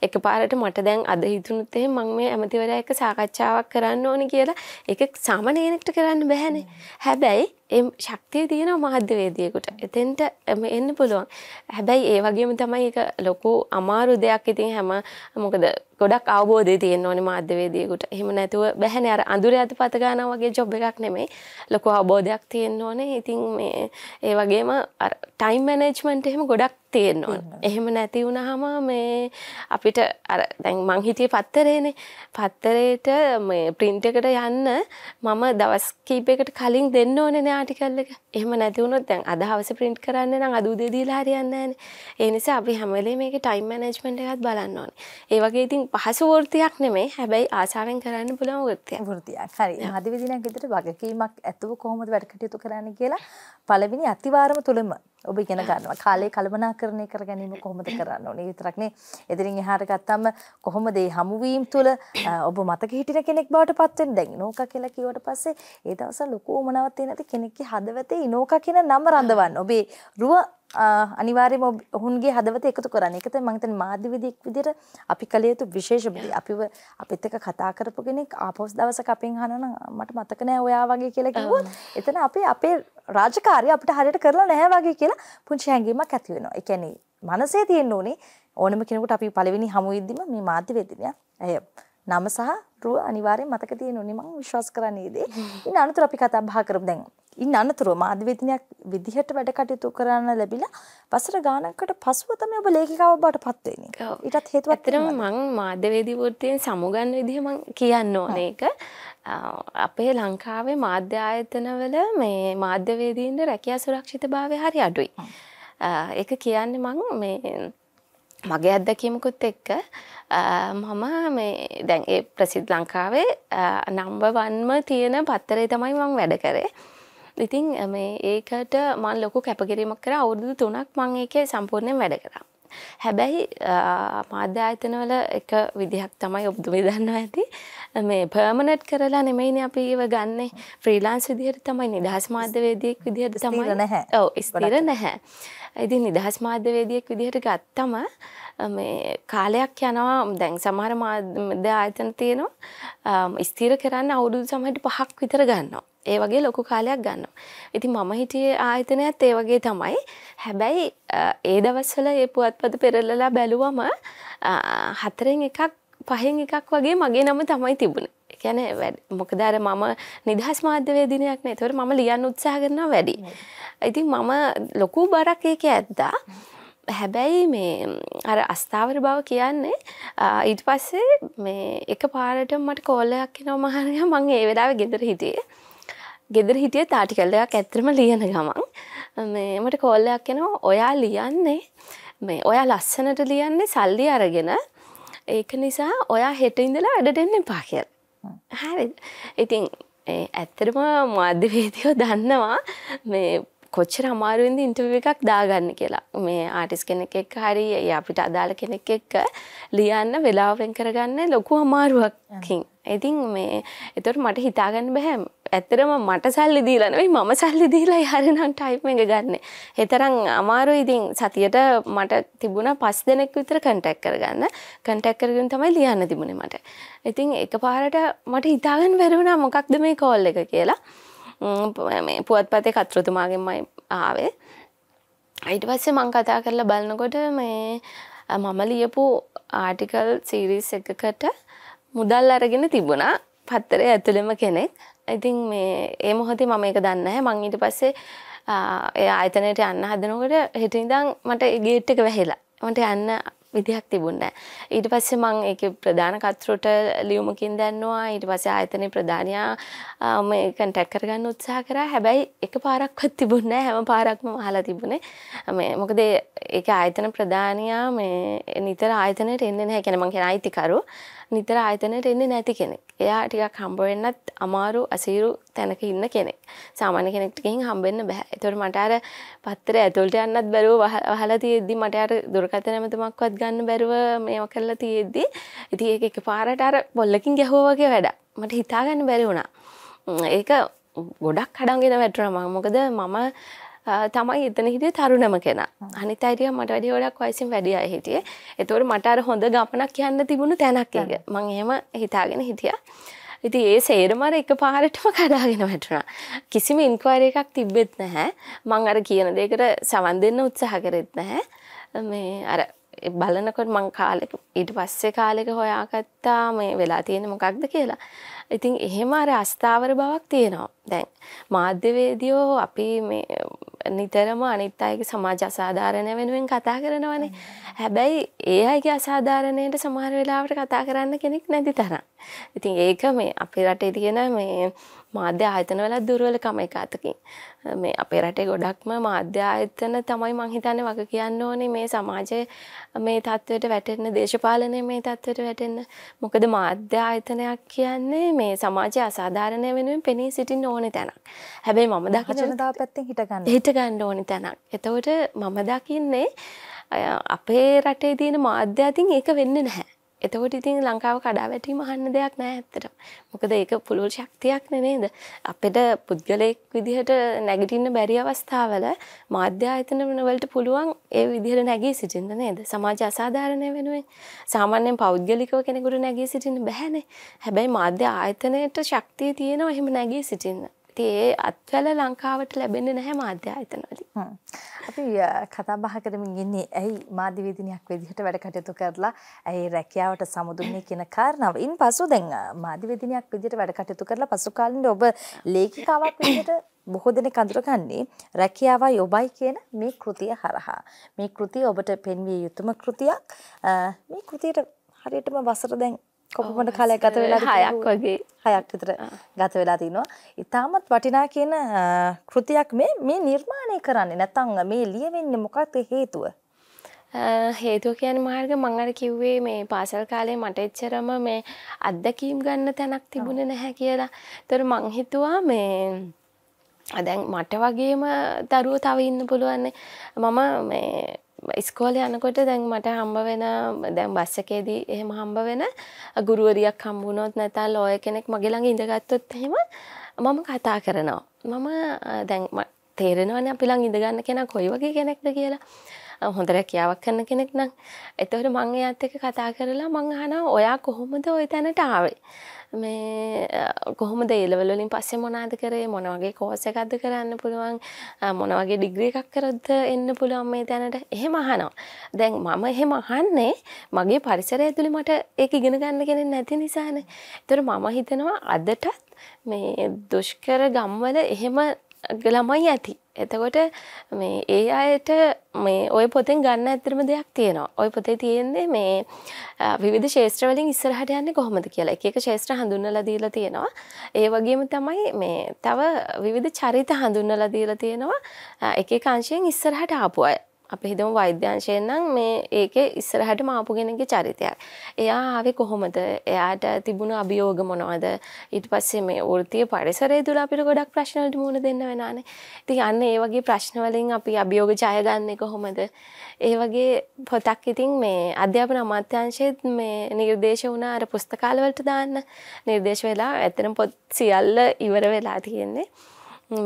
එක පාරට මට දැන් අද හිතුනුත්තේ මං මේ ඇමතිවර එක සාකච්ඡාවක් කරන්න ඕනි කියලා එක සාමනයෙනෙක්ට කරන්න බැහැනේ හැබැයි ඒ ශක්තිය තියෙන මාධ්‍යවේදියෙකුට එතෙන්ට එන්න පුළුවන් හැබැයි ඒ වගේම තමයි එක ලොකු අමාරු දෙයක් ඉතින් හැම මොකද ගොඩක් අවබෝධය තියෙන ඕනේ මාධ්‍යවේදියෙකුට එහෙම නැතුව බැහැනේ අර අඳුරේ අත පත ගන්නා වගේ ජොබ් එකක් නෙමෙයි ලොකු අවබෝධයක් තියෙන්න ඕනේ ඉතින් මේ ඒ වගේම අර ටයිම් මැනේජ්මන්ට් එහෙම ගොඩක් තියෙන් ඕන එහෙම නැති වුණහම මේ අපිට අර දැන් මං හිටිය පත්තරේනේ පත්තරේට මේ ප්‍රින්ට් එකට යන්න මම දවස් කීපයකට කලින් දෙන්න ඕනේ නෑ ආටිකල් එක. එහෙම නැති වුණොත් දැන් අද හවස ප්‍රින්ට් කරන්න නම් අද උදේ දීලා හරියන්නේ නෑනේ. ඒ නිසා අපි හැම වෙලේම මේකේ ටයිම් මැනේජ්මන්ට් එකත් බලන්න ඕනේ. ඒ වගේ ඉතින් පහසු වෘත්තියක් නෙමෙයි. හැබැයි ආසාවෙන් කරන්න පුළුවන් වෘත්තියක්. වෘත්තියක්. හරි. හදි විදිහක් විදිහට වගකීමක් ඇතුව කොහොමද වැඩ කටයුතු කරන්න කියලා පළවෙනි අතිවාරම තුලම ඔබ ඉගෙන ගන්නවා. කාලේ කළමනාකරණය කර ගැනීම කොහොමද කරන්න ඕනේ විතරක්නේ. එදිරින් එහාට ගත්තම කොහොමද මේ හමුවීම් තුළ ඔබ මතක හිටින කෙනෙක් බවට පත් වෙන්නේ? දැන් ඉනෝකා කියලා කිව්වට පස්සේ ඒ දවස්වල ලොකු උමනාවක් තියෙන ඇති කෙනෙක්ගේ හදවතේ ඉනෝකා කියන නම රඳවන්න. ඔබේ රුව අනිවාර්යයෙන්ම ඔවුන්ගේ හදවත එකතු කරන්න. ඒක තමයි මම හිතන්නේ මාධ්‍ය විදියක් විදියට අපි කළ යුතු විශේෂම දේ. අපිව අපිත් එක්ක කතා කරපු කෙනෙක් ආපහුස් දවසක අපෙන් අහනවා නම් මට මතක නෑ ඔයා වගේ කියලා කිව්වොත් එතන අපේ අපේ රාජකාරිය අපිට හරියට කරලා නැහැ වගේ කියලා පුංචි හැඟීමක් ඇති වෙනවා. ඒ කියන්නේ මනසේ තියෙන්න ඕනේ ඕනම කෙනෙකුට අපි පළවෙනි හමු වෙද්දිම මේ මාධ්‍ය වේදිකයා ඇය නම සහ රුව අනිවාර්යෙන් මතක තියෙනුනේ මම විශ්වාස කරන්නේ දේ. ඉන්න අනතුරු අපි කතා බහ කරමු දැන්. ඉන්න අනතුරු මාධ්‍යවේදිනියක් විදිහට වැඩ කටයුතු කරන්න ලැබිලා වසර ගානකට පසුව තමයි ඔබ ලේඛිකාව බවට පත් වෙන්නේ. ඊටත් හේතුවක් ඇත්තටම මම මාධ්‍යවේදී වෘත්තියෙන් සමුගන්න විදිහ මම කියන්න ඕනේ ඒක. අපේ ලංකාවේ මාධ්‍ය ආයතනවල මේ මාධ්‍යවේදීන්ගේ රැකියා සුරක්ෂිතභාවය හරි අඩුයි. ඒක කියන්නේ මං මේ මගේ අත්දැකීමකුත් එක්ක මම මේ දැන් ඒ ප්‍රසිද් ලංකාවේ නම්බවන්ම තියෙන පත්තරේ තමයි මං වැඩ කරේ. ඉතින් මේ ඒකට මං ලොකු කැපකිරීමක් කර අවුරුදු තුනක් මං ඒකේ සම්පූර්ණයෙන් වැඩ කරා. හැබැයි මාධ්‍ය ආයතනවල එක විදිහක් තමයි ඔබ්දුමි දන්නවා ඇති මේ පර්මනට් කරලා නෙමයින අපි ඒව ගන්න ෆ්‍රීලාන්ස් විදිහට තමයි නිදහස් මාධ්‍යවේදියෙක් විදිහට තමයි නැහැ ඔව් ස්ථිර නැහැ ඉතින් නිදහස් මාධ්‍යවේදියෙක් විදිහට ගත්තම මේ කාලයක් යනවා දැන් සමහර මාධ්‍ය ආයතන තියෙනවා ස්ථිර කරන්න අවුරුදු සමහරට පහක් විතර ගන්නවා ඒ වගේ ලොකු කාලයක් ගන්නවා. ඉතින් මම හිටියේ ආයතනයත් ඒ වගේ තමයි. හැබැයි ඒ දවස්වල ඒ පුවත්පත පෙරලලා බැලුවම හතරෙන් එකක් පහෙන් එකක් වගේ මගේ නම තමයි තිබුණ එකැන මොකදර මම නිදහස් මාධ්‍යවේදිනයක් නෑ තොර ම ලියන්න උත්සාහ කරනවා වැඩි. ඉතින් මම ලොකු බරක් ඒක ඇද්දා. හැබැයි මේ අර අස්ථාවර බව කියන්නේ ඊට පස්සේ මේ එක පාරට මට කෝලයක් නව මහරය මං ඒ වෙලාව ගෙදර හිටියේ ගෙදර හිටිය තාටි කල්ලයක් ඇත්තරම ලියන ගමන් මේමට කෝල්ලයක් එනවා ඔයා ලියන්නේ මේ ඔයා ලස්සනට ලියන්නේ සල්ලි අරගෙන ඒක නිසා ඔයා හෙට ඉඳලා අඩට එන්න එපා කියල හරි ඉතින් ඇත්තටම මාධ්‍යවේදයෝ දන්නවා මේ කොච්චර අමාරුවෙන්ද ඉන්ටව එකක් දාගන්න කියලා මේ ආටිස් කෙනෙක් එක් හරි අපිට අදාළ කෙනෙක් එක්ක ලියන්න වෙලාවෙන් කරගන්න ලොකු අමාරුවක්කින් ඉතින් මේ එතොට මට හිතාගන්න බැහැම් ඇත්තරම මට සල්ලි දීලනවෙයි මම සල්ලි දීලා හරිනම් ටයිප් එක ගන්න එතරම් අමාරු ඉතින් සතියට මට තිබුණ පස් දෙනෙක් විතර කටැක් කරගන්න කටැක් කරගෙන තමයි ලියන්න තිබුණ මට ඉතින් එක පාරට මට හිතාගෙන වැරුණා මොකක්ද මේ කෝල් එක කියලා මේ පුවත්පතේ කතෘතුමාගෙන්මයි ආවේ අයිට පස්සේ මං කතා කරලා බලනකොට මේ මම ලියපු ආටිකල් සීරිස් එකකට මුදල් අරගෙන තිබුණා පත්තරය ඇතුළෙම කෙනෙක් ඉතින් මේ ඒ මොහොතේ මම ඒක දන්නේ නැහැ. මං ඊට පස්සේ ඒ ආයතනයට යන්න හදනකොට හිටින්දන් මට ගේට් එක වැහිලා. මට යන්න විදිහක් තිබුණේ නැහැ. ඊට පස්සේ මං ඒකේ ප්‍රධාන කතරුට ලියුමකින් දැන්නවා. ඊට පස්සේ ආයතනයේ ප්‍රධානියා මම කන්ටැක්ට් කරගන්න උත්සාහ කරා. හැබැයි එකපාරක්වත් තිබුණේ නැහැ. හැම පාරක්ම අහලා තිබුණේ. මේ මොකද ඒක ආයතන ප්‍රධානියා මේ නිතර ආයතනයට එන්නේ නැහැ. කියන්නේ මං කියන අයිතිකරු. නිතර ආයතනයට එන්නේ නැති කෙනෙක්. එයා ටිකක් හම්බ වෙන්නත් අමාරු අසීරු තැනක ඉන්න කෙනෙක්. සාමාන්‍ය කෙනෙක්ට ගිහින් හම්බෙන්න බෑ. ඒතකොට මට අර පත්‍රය ඇතුළට යන්නත් බැරුව වහලා තියෙද්දි මට අර දුරකථන ඇමතුමක්වත් ගන්න බැරුව මේවා කරලා තියෙද්දි ඉතින් ඒක එකපාරට අර බොල්ලකින් ගැහුවා වගේ වැඩක්. මට හිතාගන්න බැරි වුණා. ඒක ගොඩක් කඩන්ගෙන වැටුණා මම. මොකද මම තමයි එතන හිටිය තරුණම කෙනා. අනිත් අයිරිය මට වැඩි ගොඩක් වයසින් වැඩි අය හිටියේ. ඒතකොට මට අර හොඳ ගමනක් යන්න තිබුණු තැනක් ඒක. මම එහෙම හිතාගෙන හිටියා. ඉතින් ඒ සේරම අර එකපාරටම කඩාගෙන වැටුණා. කිසිම ඉන්ක්වයරි එකක් තිබෙත් නැහැ. මම අර කියන දෙයකට සවන් දෙන්න උත්සාහ කරෙත් නැහැ. මේ අර බලනකොට මං කාලෙක ඊට පස්සේ කාලෙක හොයාගත්තා මේ වෙලා තියෙන මොකක්ද කියලා. ඉතින් එහෙම අර අස්ථාවර බවක් තියෙනවා. දැන් මාධ්‍යවේදියෝ අපි මේ නිතරම අනිත් අයගේ සමාජ අසාධාරණය වෙනුවෙන් කතා කරනවනේ. හැබැයි ඒ අයගේ අසාධාරණයට සමහර වෙලාවට කතා කරන්න කෙනෙක් නැති තරම්. ඉතින් ඒක මේ අපේ රටේ තියෙන මේ මාධ්‍ය ආයතන වල දුර්වලකම එක අතකින් මේ අපේ රටේ ගොඩක්ම මාධ්‍ය ආයතන තමයි මං හිතන්නේ වග කියන්න ඕනේ මේ සමාජයේ මේ තත්ත්වයට වැටෙන්න දේශපාලනයේ මේ තත්ත්වයට වැටෙන්න මොකද මාධ්‍ය ආයතනයක් කියන්නේ මේ සමාජයේ අසාධාරණය වෙනුවෙන් පෙනී සිටින්න ඕනේ තැනක්. හැබැයි මම දකින ජනතාව පැත්තෙන් හිට ගන්න. හිට ගන්න ඕනේ තැනක්. එතකොට මම දකින්නේ අපේ රටේ තියෙන මාධ්‍ය අතින් ඒක වෙන්නේ නැහැ. එතකොට ඉතින් ලංකාව කඩා වැටීම අහන්න දෙයක් නෑ ඇත්තට. මොකද ඒක පුළුල් ශක්තියක් නෙමෙයිද? අපිට පුද්ගලයෙක් විදිහට නැගිටින්න බැරි අවස්ථාවල මාධ්‍ය ආයතන වලට පුළුවන් ඒ විදිහට නැගී සිටින්න නේද? සමාජ අසාධාරණය වෙනුවෙන් සාමාන්‍යයෙන් පෞද්ගලිකව කෙනෙකුට නැගී සිටින්න බැහැනේ. හැබැයි මාධ්‍ය ආයතනයේට ශක්තිය තියෙනවා එහෙම නැගී සිටින්න. ඉතින් ඒ අත්වැල ලංකාවට ලැබෙන්නේ නැහැ මාධ්‍ය ආයතනවලින්. අපි කතා බහ කරමින් ඉන්නේ ඇයි මාධ්‍ය වේදිනියක් විදිහට වැඩ කටයුතු කරලා ඇයි රැකියාවට සමුදුන්නේ කියන කාරණාව. ඉන්පසු දැන් මාධ්‍ය වේදිනියක් විදිහට වැඩ කටයුතු කරලා පසු කාලින්ද ඔබ ලේඛිකාවක් විදිහට බොහෝ දෙනෙක් අඳුරගන්නේ රැකියාවයි ඔබයි කියන මේ කෘතිය හරහා. මේ කෘතිය ඔබට පෙන්විය යුතුම කෘතියක්. මේ කෘතියට හරියටම වසර දැන් කොපමට කාලයක් ගත වෙලා හයක් වගේ හයක් විතර ගත වෙලා තිනවා. ඉතාමත් වටිනා කියන කෘතියක් මේ මේ නිර්මාණය කරන්නේ නැතංග මේ ලියවෙන්නේ මොකක්ද හේතුව. හේතුව කියන මාර්ග මං අර කිව්වේ මේ පාසල් කාලේ මට එච්චරම මේ අත්දැකීම් ගන්න තැනක් තිබුණේ නැහැ කියලා. ඒතර මං හිතුවා මේ දැන් මට වගේම දරුවෝ තව ඉන්න පුළුවන්. මම මේ ස්කෝල යනකොට දැන් මට හම්බ වෙන දැන් බස්සකේදී එහෙම හම්බ වෙන ගුරුවරියක් හම්බුණොත් නැතා ලෝය කෙනෙක් මගේ ළඟ ඉඳගත්තොත් එහෙම මම කතා කරනවා. මම දැන් තේරෙනවනේ අපි ළඟ ඉඳගන්න කෙනා කොයි වගේ කෙනෙක්ද කියලා. හොඳ රැකියාවක් කරන කෙනෙක් නම් එතකොට මම එයාත් එක්ක කතා කරලා මම අහනවා ඔයා කොහොමද ওই තැනට ආවේ මේ කොහොමද ඒ ලෙවල් වලින් පස්සේ මොනවද කරේ මොන වගේ කෝස් එකක්ද කරන්න පුළුවන් මොන වගේ ඩිග්‍රී එකක් කරද්ද එන්න පුළුවන් මේ තැනට එහෙම අහනවා දැන් මම එහෙම අහන්නේ මගේ පරිසරය ඇතුලේ මට ඒක ඉගෙන ගන්න කෙනෙක් නැති නිසානේ ඒතර මම හිතනවා අදටත් මේ දුෂ්කර ගම්වල එහෙම ළමයි ඇති එතකොට මේ ඒ අයට මේ ඔය පොතෙන් ගන්න ඇතරම දෙයක් තියෙනවා ඔය පොතේ තියෙන්නේ මේ විවිධ ශේත්‍රවලින් ඉස්සරහට යන්නේ කොහොමද කියලා එක ශේත්‍ර හඳුන්නලා දීලා තියෙනවා ඒ වගේම තමයි මේ තව විවිධ චරිත හඳුන්නලා දීලා තියෙනවා එක කාංශයෙන් ඉස්සරහට ආපු අය අපි හිතමු වෛද්‍යංශයෙන් නම් මේ ඒකේ ඉස්සරහට මාපු කෙනෙක්ගේ චරිතයක්. එයා ආවේ කොහොමද? එයාට තිබුණ අභියෝග මොනවද? ඊට පස්සේ මේ වෘත්තීය පරිසරය තුළ අපිට ගොඩක් ප්‍රශ්න වලට මුහුණ දෙන්න වෙනානේ. ඉතින් අන්න ඒ වගේ ප්‍රශ්න වලින් අපි අභියෝග ජය ගන්නෙ කොහොමද? ඒ වගේ පොතක් ඉතින් මේ අධ්‍යාපන අමාත්‍යාංශයේත් මේ නිර්දේශ වුණ අර පුස්තකාල වලට දාන්න නිර්දේශ වෙලා ඇත්තටම පොත් සියල්ල ඉවර වෙලා තියෙන්නේ.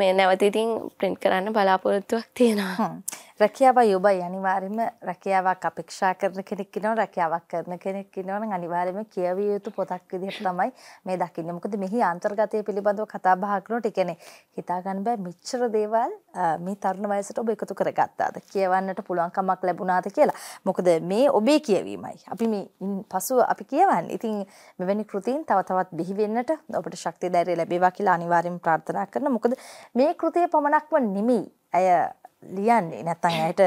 මේ නැවත ඉතින් print කරන්න බලාපොරොත්තුවක් තියෙනවා. රැකියාව යොබයි අනිවාර්යම රැකියාවක් අපේක්ෂා කරන කෙනෙක් ඉන්නවා රැකියාවක් කරන කෙනෙක් ඉන්නවනම් අනිවාර්යම කියවිය යුතු පොතක් විදිහට තමයි මේ දකින්නේ. මොකද මෙහි අන්තර්ගතය පිළිබඳව කතා බහ කරනකොට කියන්නේ හිතා ගන්න බෑ මෙච්චර දේවල් මේ තරුණ වයසට ඔබ එකතු කරගත්තාද කියවන්නට පුළුවන් කමක් ලැබුණාද කියලා. මොකද මේ ඔබේ කියවීමයි. අපි මේ පසුව අපි කියවන්නේ. ඉතින් මෙවැනි කෘතීන් තව තවත් බිහි වෙන්නට ඔබට ශක්තිය ධෛර්යය ලැබේවා කියලා අනිවාර්යයෙන් ප්‍රාර්ථනා කරනවා. මොකද මේ කෘතිය පමණක්ම නෙමෙයි ඇය ලියන්නේ නැත්තං ඇයට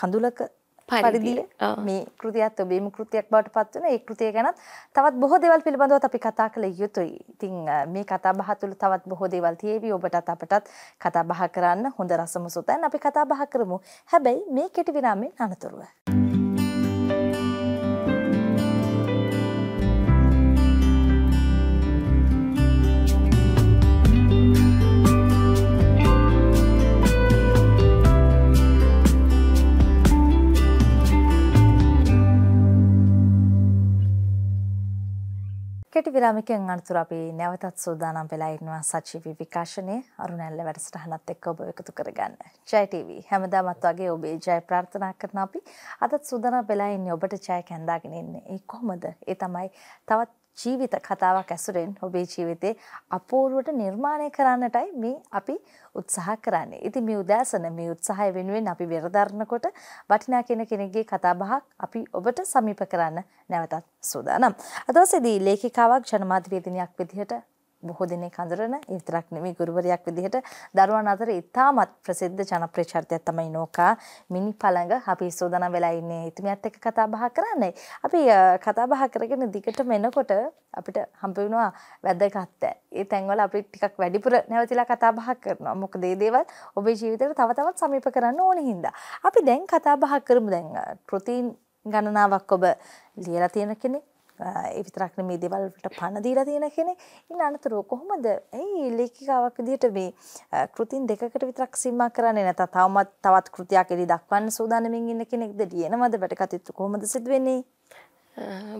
කඳුලක පරිදිල මේ කෘතියත් ඔබේම කෘතියක් බවට පත්වන ඒ කෘතිය ගැනත් තවත් බොහෝ දෙවල් පිළිබඳව අපි කතා කළ යුතුයි. ඉතින් මේ කතා බහ තුළ තවත් බොහෝ දේවල් තියෙවි. ඔබටත් අපටත් කතා බහ කරන්න හොඳ රසම සොතන් අපි කතා බහ කරමු. හැබැයි මේ කෙටි විරාමයේ අනතුරුව. කෙටි විරාමිකෙන් අනතුර අපි නැවතත් සූදානම් වෙලා ඉන්නවා සජීවී විකාශනයේ අරුණැල්ල වැඩසටහනත් එක්ක ඔබ එකතු කරගන්න. ජය ටීවී හැමදාමත් වගේ ඔබේ ජය ප්‍රාර්ථනා කරන අපි අදත් සූදානම් වෙලා ඉන්නේ ඔබට ජය කැඳාගෙන ඉන්නේ. ඒ කොහොමද? ඒ තමයි තවත් ජීවිත කතාවක් ඇසුරෙන් ඔබේ ජීවිතේ අපූර්වට නිර්මාණය කරන්නටයි මේ අපි උත්සාහ කරන්නේ. ඉතින් මේ උදෑසන මේ උත්සාහය වෙනුවෙන් අපි වෙරදරනකොට වටිනා කෙන කෙනෙක්ගේ කතාබහක් අපි ඔබට සමීප කරන්න නැවතත් සූදානම්. අදවසේදී ලේඛිකාවක් ජනමාධ්‍යවේදිනියක් විදිහට බොහෝ දෙනෙක් අඳුරන ඒ විතරක් නෙමෙයි ගුරුවරයෙක් විදිහට දරුවන් අතර ඉතාමත් ප්‍රසිද්ධ ජනප්‍රිය චරිතයක් තමයි නෝකා මිනි පළඟ අපි සෝදානම් වෙලා ඉන්නේ ඉතිමියත් එක්ක කතා බහ කරන්නේ අපි කතා බහ කරගෙන දිගටම එනකොට අපිට හම්බ වෙනවා වැදගත් ඒ තැන්වල අපි ටිකක් වැඩිපුර නැවතිලා කතා බහ කරනවා මොකද මේ දේවල් ඔබේ ජීවිතේට තව තවත් සමීප කරන්න ඕන හින්දා අපි දැන් කතා බහ කරමු දැන් ප්‍රෝටීන් ගණනාවක් ඔබ ලියලා තියෙන කෙනෙක් ඒ විතරක් නෙමේ දේවල් වලට පණ දීලා තියෙන කෙනෙක්. ඉන් අනතුරුව කොහොමද ඇයි ලේඛිකාවක් විදියට මේ කෘතින් දෙකකට විතරක් සීමා කරන්නේ නැත? තවමත් තවත් කෘතියක් එලි දක්වන්න සූදානමින් ඉන්න කෙනෙක්ද ලියනවද වැඩකටයුතු කොහොමද සිදු වෙන්නේ?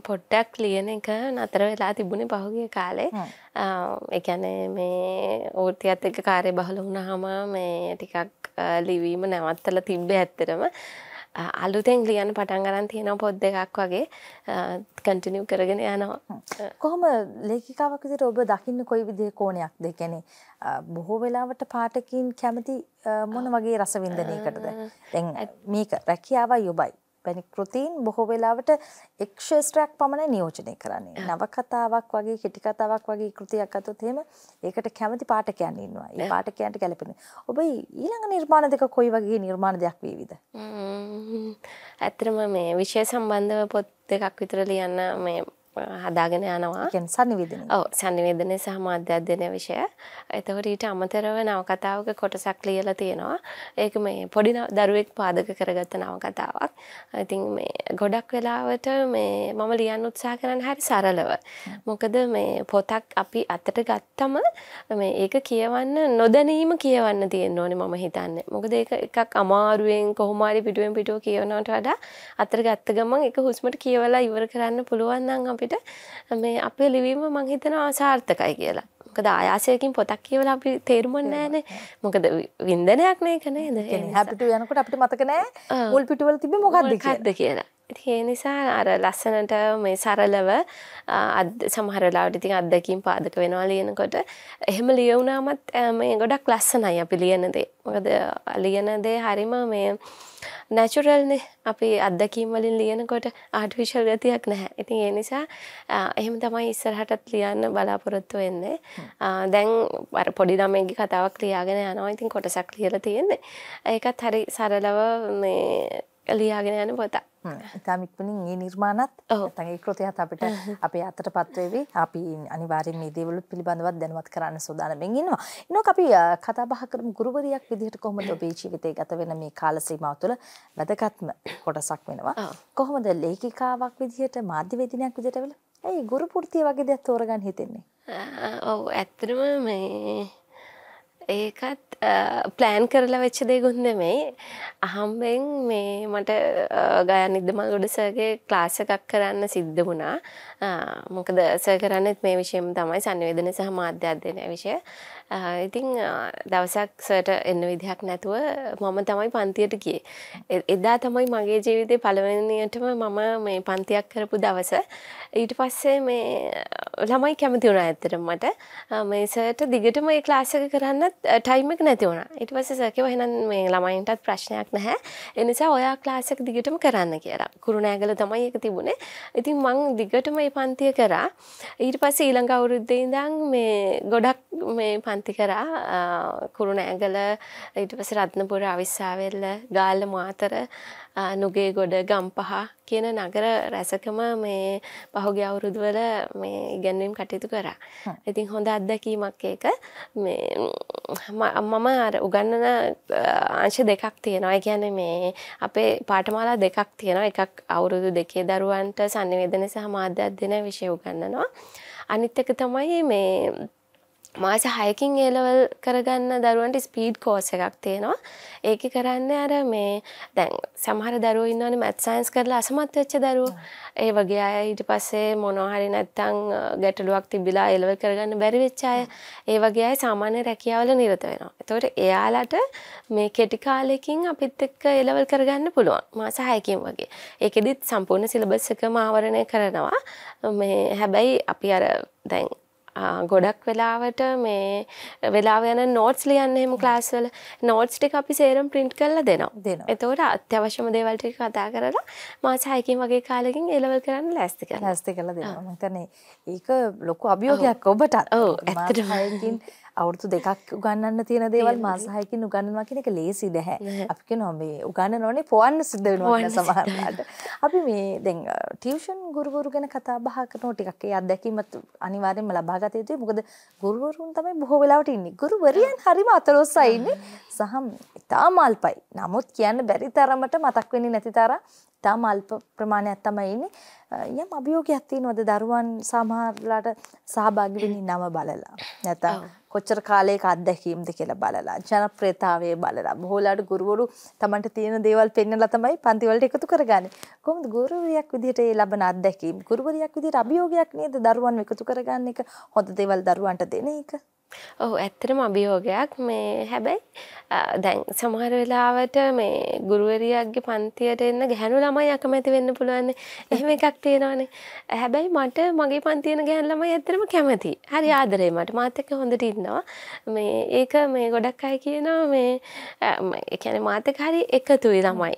පොට්ටක් ලියන එක නතර වෙලා තිබුණේ පහුගිය කාලේ. ඒ කියන්නේ මේ වෘත්තියත් එක්ක කාර්ය බහුල වුණාම මේ ටිකක් ලිවීම නැවත්තලා තිබ්බේ ඇත්තටම. අලුතෙන් ලියන්න පටන් ගරන් තියෙන පොද් දෙකක් වගේ කටිනිව් කරගෙන යනවා කොහොම ලේකිකාවක් විදිහට ඔබ දකින්න කොයි විදිහේ කෝණයක්ද කියන්නේ බොහෝ වෙලාවට පාටකින් කැමති මොන වගේ රසවින්දනයකටද දැන් මේක රැකියාවයි ඔබයි වැනි කෘතීන් බොහෝ වෙලාවට එක් ශේෂ්ත්‍රයක් පමණයි නියෝජනය කරන්නේ. නවකතාවක් වගේ කෙටි කතාවක් වගේ කෘතියක් අතොත් එහෙම ඒකට කැමති පාඨකයන් ඉන්නවා. ඒ පාඨකයන්ට ගැළපෙන. ඔබ ඊළඟ නිර්මාණ දෙක කොයි වගේ නිර්මාණ දෙයක් වේවිද? ඇත්තටම මේ විෂය සම්බන්ධව පොත් දෙකක් විතර ලියන්න මේ හදාගෙන යනවා සනිවිදන ඔව සනිවේදනය සහ මාධ්‍ය අධ්‍යනය විෂය එතකොට ඊට අමතරව නවකතාවක කොටසක් ලියල තියෙනවා ඒක මේ පොඩි දරුවෙක් පාදක කරගත්ත නවකතාවක් ඉතින් මේ ගොඩක් වෙලාවට මේ මම ලියන් උත්සා කරන්න හරි සරලව මොකද මේ පොතක් අපි අතට ගත්තම මේ ඒක කියවන්න නොදැනීම කියවන්න තියෙන්න ඕනේ මම හිතන්නේ මොකද ඒක එකක් අමාරුවෙන් කොහොමාරි පිටුවෙන් පිටුව කියවනට වඩා අතර ගත්ත ගමන් එක හුස්මට කියවලා ඉවර කරන්න පුළුවන් නම් අපි අපිට මේ අපේ ලිවීම මං හිතනවා සාර්ථකයි කියලා. මොකද ආයාසයකින් පොතක් කියවලා අපි තේරුමක් නැහැනේ. මොකද වින්දනයක් නේ ඒක නේද? හැපිටු යනකොට අපිට මතක නැහැ මුල් පිටුවල තිබ්බේ මොකක්ද කියලා. ඒ නිසා අර ලස්සනට මේ සරලව සමහරලාට ඉතින් අත්දැකීම් පාදක වෙනවා ලියනකොට එහෙම ලියවුනාමත් මේ ගොඩක් ලස්සනයි අපි ලියන දේ. මොකද ලියන දේ හරිම මේ නැචරල්නේ අපි අත්දැකීම් වලින් ලියනකොට ආටිෆිෂල් ගතියක් නැහැ. ඉතින් ඒ නිසා එහෙම තමයි ඉස්සරහටත් ලියන්න බලාපොරොත්තු වෙන්නේ. දැන් අර පොඩි ළමයිගේ කතාවක් ලියාගෙන යනවා. ඉතින් කොටසක් ලියලා තියෙන්නේ. ඒකත් හරි සරලව මේ ලියාගෙන යන පොතා. ඉතාම ඉක්මනින් ඒ නිර්මාණත් නැත්නම් කෘතියත් අපිට අපේ අතට පත්වෙවි. අපි අනිවාර්යෙන් මේ දේවල් පිළිබඳවත් දැනුවත් කරන්න සූදානම්ෙන් ඉන්නවා. ඊනොක් අපි කතා බහ කරමු ගුරුවරියක් විදිහට කොහොමද ඔබේ ජීවිතේ ගත වෙන මේ කාල සීමාව තුළ වැදගත්ම කොටසක් වෙනවා. කොහොමද ලේඛිකාවක් විදිහට මාධ්‍ය වේදිනියක් විදිහට වෙලා ඇයි ගුරු වෘත්තිය වගේ දෙයක් තෝරගන්න හිතෙන්නේ? ඔව් ඇත්තටම මේ ඒකත් ප්ලෑන් කරලා වෙච්ච දෙකුන් දෙමෙයි අහම්බෙන් මේ මට ගය නිදමල් ගොඩසගේ ක්ලාස එකක් කරන්න සිද්ධ වුණා මොකද ස කරන්නෙත් මේ විෂයම තමයි සන්වේදන සහ මාධ්‍ය අධ්‍යයනය විෂය ඉතිං දවසක් සට එන්න විදිහක් නැතුව මම තමයි පන්තියට ගිය. එදා තමයි මගේ ජීවිතය පළවෙනියටම මම මේ පන්තියක් කරපු දවස. ඊට පස්සේ මේ ළමයි කැමති වුණ ඇත්තට මට මේසට දිගට මේ ක්ලාසක කරන්න ටයිමක් නැති වුණ ඉට පස සකව හෙනම් මේ ළමයින්ටත් ප්‍රශ්නයක් නැහැ එනිසා ඔයා ක්ලාසක දිගටම කරන්න කියලා කුරුණෑගල තමයි එක තිබුණේ ඉතින් මං දිගටම ඒ පන්තිය කරා ඊට පස්ස ඊළඟ අවුරුද්ධයිදං මේ ගොඩක් මේ පන් වාන්ති කරා කුරුණෑගල ඊට පස රත්නපුර අවිස්සාවෙල්ල ගාල්ල මාතර නුගේ ගොඩ ගම්පහ කියන නගර රැසකම මේ පහුගේ අවුරුදුවල මේ ඉගැන්වීම් කටයුතු කරා. ඉතින් හොඳ අත්දැකීමක් ඒක මම අර උගන්නන අංශ දෙකක් තියෙනවා ගැන මේ අපේ පාටමාලා දෙකක් තියෙනවා එකක් අවුරුදු දෙකේ දරුවන්ට සන්නිවේදන සහ මාධ්‍යයක් දෙන විෂය උගන්නනවා. අනිත් එක තමයි මේ මාස හයකින් ඒලවල් කරගන්න දරුවන්ට ස්පීඩ් කෝස් එකක් තියෙනවා ඒක කරන්න අර මේ දැන් සමහර දරුවෝ ඉන්නවනේ මැත් සයන්ස් කරලා අසමත් වෙච්ච දරුවෝ ඒ වගේ අය ඊට පස්සේ මොනවා හරි නැත්තම් ගැටලුවක් තිබිලා ඒලවල් කරගන්න බැරි වෙච්ච අය ඒ වගේ අය සාමාන්‍ය රැකියාවල නිරත වෙනවා එතකොට එයාලට මේ කෙටි කාලෙකින් අපිත් එක්ක ඒලවල් කරගන්න පුළුවන් මාස හයකින් වගේ ඒකෙදිත් සම්පූර්ණ සිලබස් එකම ආවරණය කරනවා මේ හැබැයි අපි අර දැන් ගොඩක් වෙලාවට මේ වෙලාව යන නෝට්ස් ලියන්න එහෙම ක්ලාස් වල නෝට්ස් ටික අපි සේරම print කරලා දෙනවා. දෙනවා. එතකොට අත්‍යවශ්‍යම දේවල් ටික කතා කරලා මාස 6කින් වගේ කාලෙකින් A level කරන්න ලෑස්ති කරලා. ලෑස්ති කරලා දෙනවා. මම හිතන්නේ ඒක ලොකු අභියෝගයක් ඔබටත්. ඔව් ඇත්තටම. අවුරුදු දෙකක් උගන්නන්න තියෙන දේවල් මාස 6කින් උගන්වනවා කියන එක ලේසි නැහැ. අපි කියනවා මේ උගන්නනෝනේ පොවන්න සිද්ධ වෙනවා සමහරවිට. අපි මේ දැන් ටියුෂන් ගුරුවරු ගැන කතා බහ කරනෝ ටිකක් ඒ අත්දැකීමත් අනිවාර්යයෙන්ම ලබා ගත යුතුයි. මොකද ගුරුවරුන් තමයි බොහෝ වෙලාවට ඉන්නේ. ගුරුවරියන් හරිම අතලොස්සයි ඉන්නේ. සහ ඉතාම අල්පයි. නමුත් කියන්න බැරි තරමට මතක් වෙන්නේ නැති තරම් ඉතාම අල්ප ප්‍රමාණයක් තමයි ඉන්නේ. යම් අභියෝගයක් තියෙනවද දරුවන් සමහරලාට සහභාගී වෙන්නේ නම බලලා. නැත්නම් කොච්චර කාලයක අත්දැකීම්ද කියලා බලලා, ජනප්‍රියතාවය බලලා. බොහෝලාට ගුරුවරු Tamanට තියෙන දේවල් පෙන්නලා තමයි පන්ති වලට එකතු කරගන්නේ. කොහොමද ගුරුවරියක් විදිහට ඒ ලබන අත්දැකීම්, ගුරුවරියක් විදිහට අභියෝගයක් නේද දරුවන් එකතු කරගන්න එක, හොඳ දේවල් දරුවන්ට දෙන එක? ඔහු ඇත්තටම අභියෝගයක් මේ හැබැයි දැන් සමහර වෙලාවට මේ ගුරුවරියක්ගේ පන්තියට එන්න ගැහනු ළමයි අකමැති වෙන්න පුළුවන් එහෙම එකක් තියෙනවානේ හැබැයි මට මගේ පන්තියන ගැහන් ළමයි ඇත්තටම කැමති හරි ආදරේ මට මාත් එක්ක හොඳට ඉන්නවා මේ ඒක මේ ගොඩක් අය කියනවා මේ ඒ කියන්නේ මාත් එක්ක හරි එකතුයි ළමයි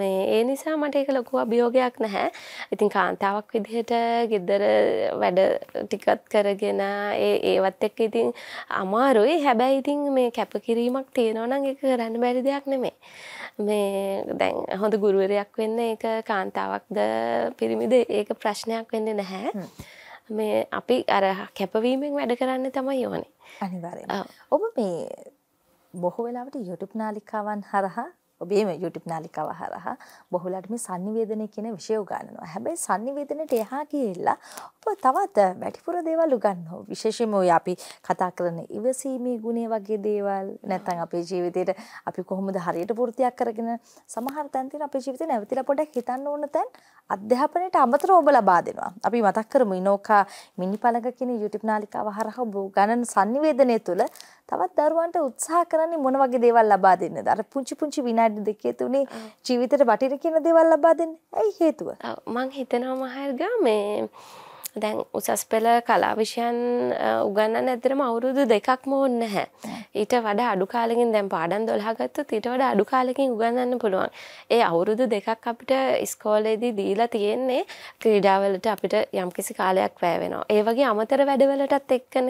මේ ඒ නිසා මට ඒක ලොකු අභියෝගයක් නැහැ ඉතින් කාන්තාවක් විදිහට ගෙදර වැඩ ටිකත් කරගෙන ඒ ඒවත් එක්ක ඉතින් අමාරුයි හැබැයි ඉතින් මේ කැපකිරීමක් තියෙනවනම් එක කරන්න බැරි දෙයක් නෙමේ මේ දැන් හොඳ ගුරුවරයක් වෙන්න එක කාන්තාවක්ද පිරිමිද ඒක ප්‍රශ්නයක් වෙන්න නැහැ මේ අපි අර කැපවීමෙන් වැඩ කරන්න තමයි ඕනේ අනිවාර්යෙන් ඔබ මේ බොහෝ වෙලාවට YouTube නාලිකාවන් හරහා ඔබේ මේ YouTube නාලිකාව හරහා බොහෝලාට මේ sannivedanaya කියන විෂය උගන්වනවා. හැබැයි sannivedanයට එහා ගිහිල්ලා ඔබ තවත් වැටිපුර දේවල් උගන්වනවා. විශේෂයෙන්ම ඔය අපි කතා කරන ඉවසීමේ ගුණය වගේ දේවල් නැත්නම් අපේ ජීවිතේට අපි කොහොමද හරියට වෘත්තියක් කරගෙන සමහර තැන් තියෙන අපේ ජීවිතේ නැවතිලා පොඩ්ඩක් හිතන්න ඕන තැන් අධ්‍යාපනයට අමතරව ඔබ ලබා දෙනවා. අපි මතක් කරමු ඉනෝකා මිනිපලඟ කියන YouTube නාලිකාව හරහා ඔබ උගන්වන sannivedanaya තුළ තවත් දරුවන්ට උත්සාහ කරන්නේ මොන වගේ දේවල් ලබා දෙන්නද? අර පුංචි පුංචි විනාඩි දෙකේ තුනේ ජීවිතේට බටිර කියන දේවල් ලබා දෙන්න. ඇයි හේතුව? මං හිතනවා මහර්ගා මේ දැන් උසස් පෙළ කලාවිෂයන් උගන්න ඇතරම අවුරුදු දෙකක්ම ඔන්න හැ. ඊට වඩ අඩුකාලකින් දැම් පාඩන් දොල්හගත්තු ඊට වඩ අඩුකාලකින් උගන්න පුළුවන්. ඒ අවුරුදු දෙකක් අපිට ඉස්කෝලේදී දීලා තියෙන්නේ ක්‍රීඩාවලට අපිට යම්කිසි කාලයක් පෑවෙනවා. ඒ වගේ අමතර වැඩවලටත් එක්කන.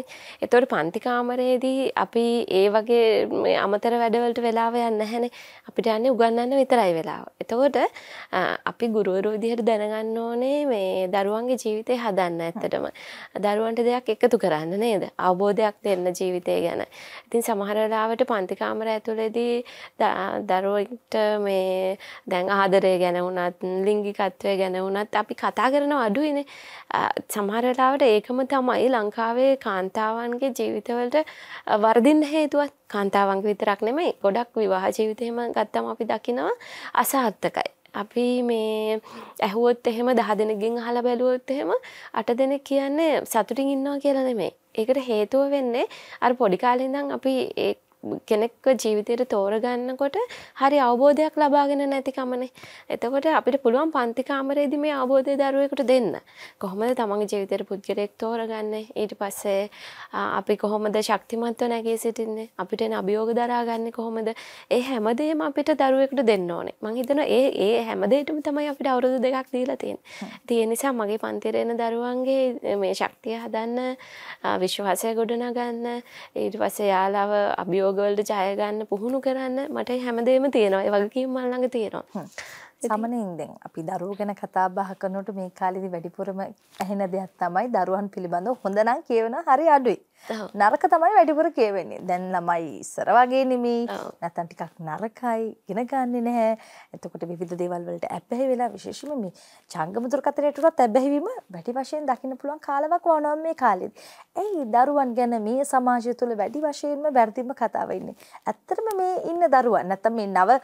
එතොට පන්තිකාමරයේදී අපි ඒ වගේ අමතර වැඩවලට වෙලාව යන්න හැන අපිට යන්න උගන්නන්න විතරයි වෙලාව. එතකොට අපි ගුරුවරෝදිහට දැනගන්න ඕනේ මේ දරුවන්ගේ ජීවිතය හදන්න. ගන්න ඇත්තටම. දරුවන්ට දෙයක් එකතු කරන්න නේද? අවබෝධයක් දෙන්න ජීවිතය ගැන. ඉතින් සමහර වෙලාවට පන්ති කාමර ඇතුළේදී දරුවෙක්ට මේ දැන් ආදරය ගැන වුණත් ලිංගිකත්වය ගැන වුණත් අපි කතා කරනව අඩුයිනේ. සමහර වෙලාවට ඒකම තමයි ලංකාවේ කාන්තාවන්ගේ ජීවිතවලට වර්ධින්න හේතුවත් කාන්තාවන්ගේ විතරක් නෙමෙයි. ගොඩක් විවාහ ජීවිතේම ගත්තම අපි දකිනවා අසාර්ථකයි. අපි මේ ඇහුවොත් එහෙම දහ දෙනගෙන් අහල බැලුවොත් එහෙම අට දෙන කියන්නේ සතුටින් ඉන්නවා කියලනෙමේ. ඒකට හේතුව වෙන්නේ අර පොඩිකාලෙදම් අපි කෙනෙක්ව ජීවිතයට තෝරගන්නකොට හරි අවබෝධයක් ලබාගෙන නැතිකමනේ. එතකොට අපිට පුළුවන් පන්ති කාමරයේදී මේ අවබෝධය දරුවෙකුට දෙන්න. කොහොමද තමන්ගේ ජීවිතයට පුද්ගලයෙක් තෝරගන්නේ? ඊට පස්සේ අපි කොහොමද ශක්තිමත්ව නැගී සිටින්නේ? අපිට එන අභියෝග දරාගන්නේ කොහොමද? ඒ හැමදේම අපිට දරුවෙකුට දෙන්න ඕනේ. මම හිතනවා ඒ ඒ හැමදේටම තමයි අපිට අවුරුදු දෙකක් දීලා තියෙන්නේ. ඒ නිසා මගේ පන්තියේ එන දරුවන්ගේ මේ ශක්තිය හදන්න, විශ්වාසය ගොඩනගන්න, ඊට පස්සේ යාළුවව අභියෝග රෝගවලට ජයගන්න පුහුණු කරන්න මට හැමදේම තියෙනවා වගකීම් මල්ලඟ තියෙනවා. සමනයින්දෙන් අපි දරුව ගැන කතා බහකනොට මේ කාලෙදි වැඩිපුරම ඇහෙන දෙයක් තමයි දරුවන් පිළිබඳව හොඳනම් කියවන හරි අඩුයි. නරක තමයි වැඩිපුර කියවෙන්නේ දැන් ළමයි ඉස්සර වගේ නෙමේ නැත්තම් ටිකක් නරකයි ඉගෙන ගන්නෙ නැහැ එතකොට විවිධ දේවල් වලට ඇබ්බැහි වෙලා විශේෂයෙන්ම මේ ජංගම දුරකථනයට උනත් ඇබ්බැහිවීම වැඩි වශයෙන් දකින්න පුළුවන් කාලාවක් වුණා මේ කාලෙදි ඒ දරුවන් ගැන මේ සමාජය තුළ වැඩි වශයෙන්ම වැඩිම කතාව ඉන්නේ ඇත්තටම මේ ඉන්න දරුවන් නැත්තම් මේ නව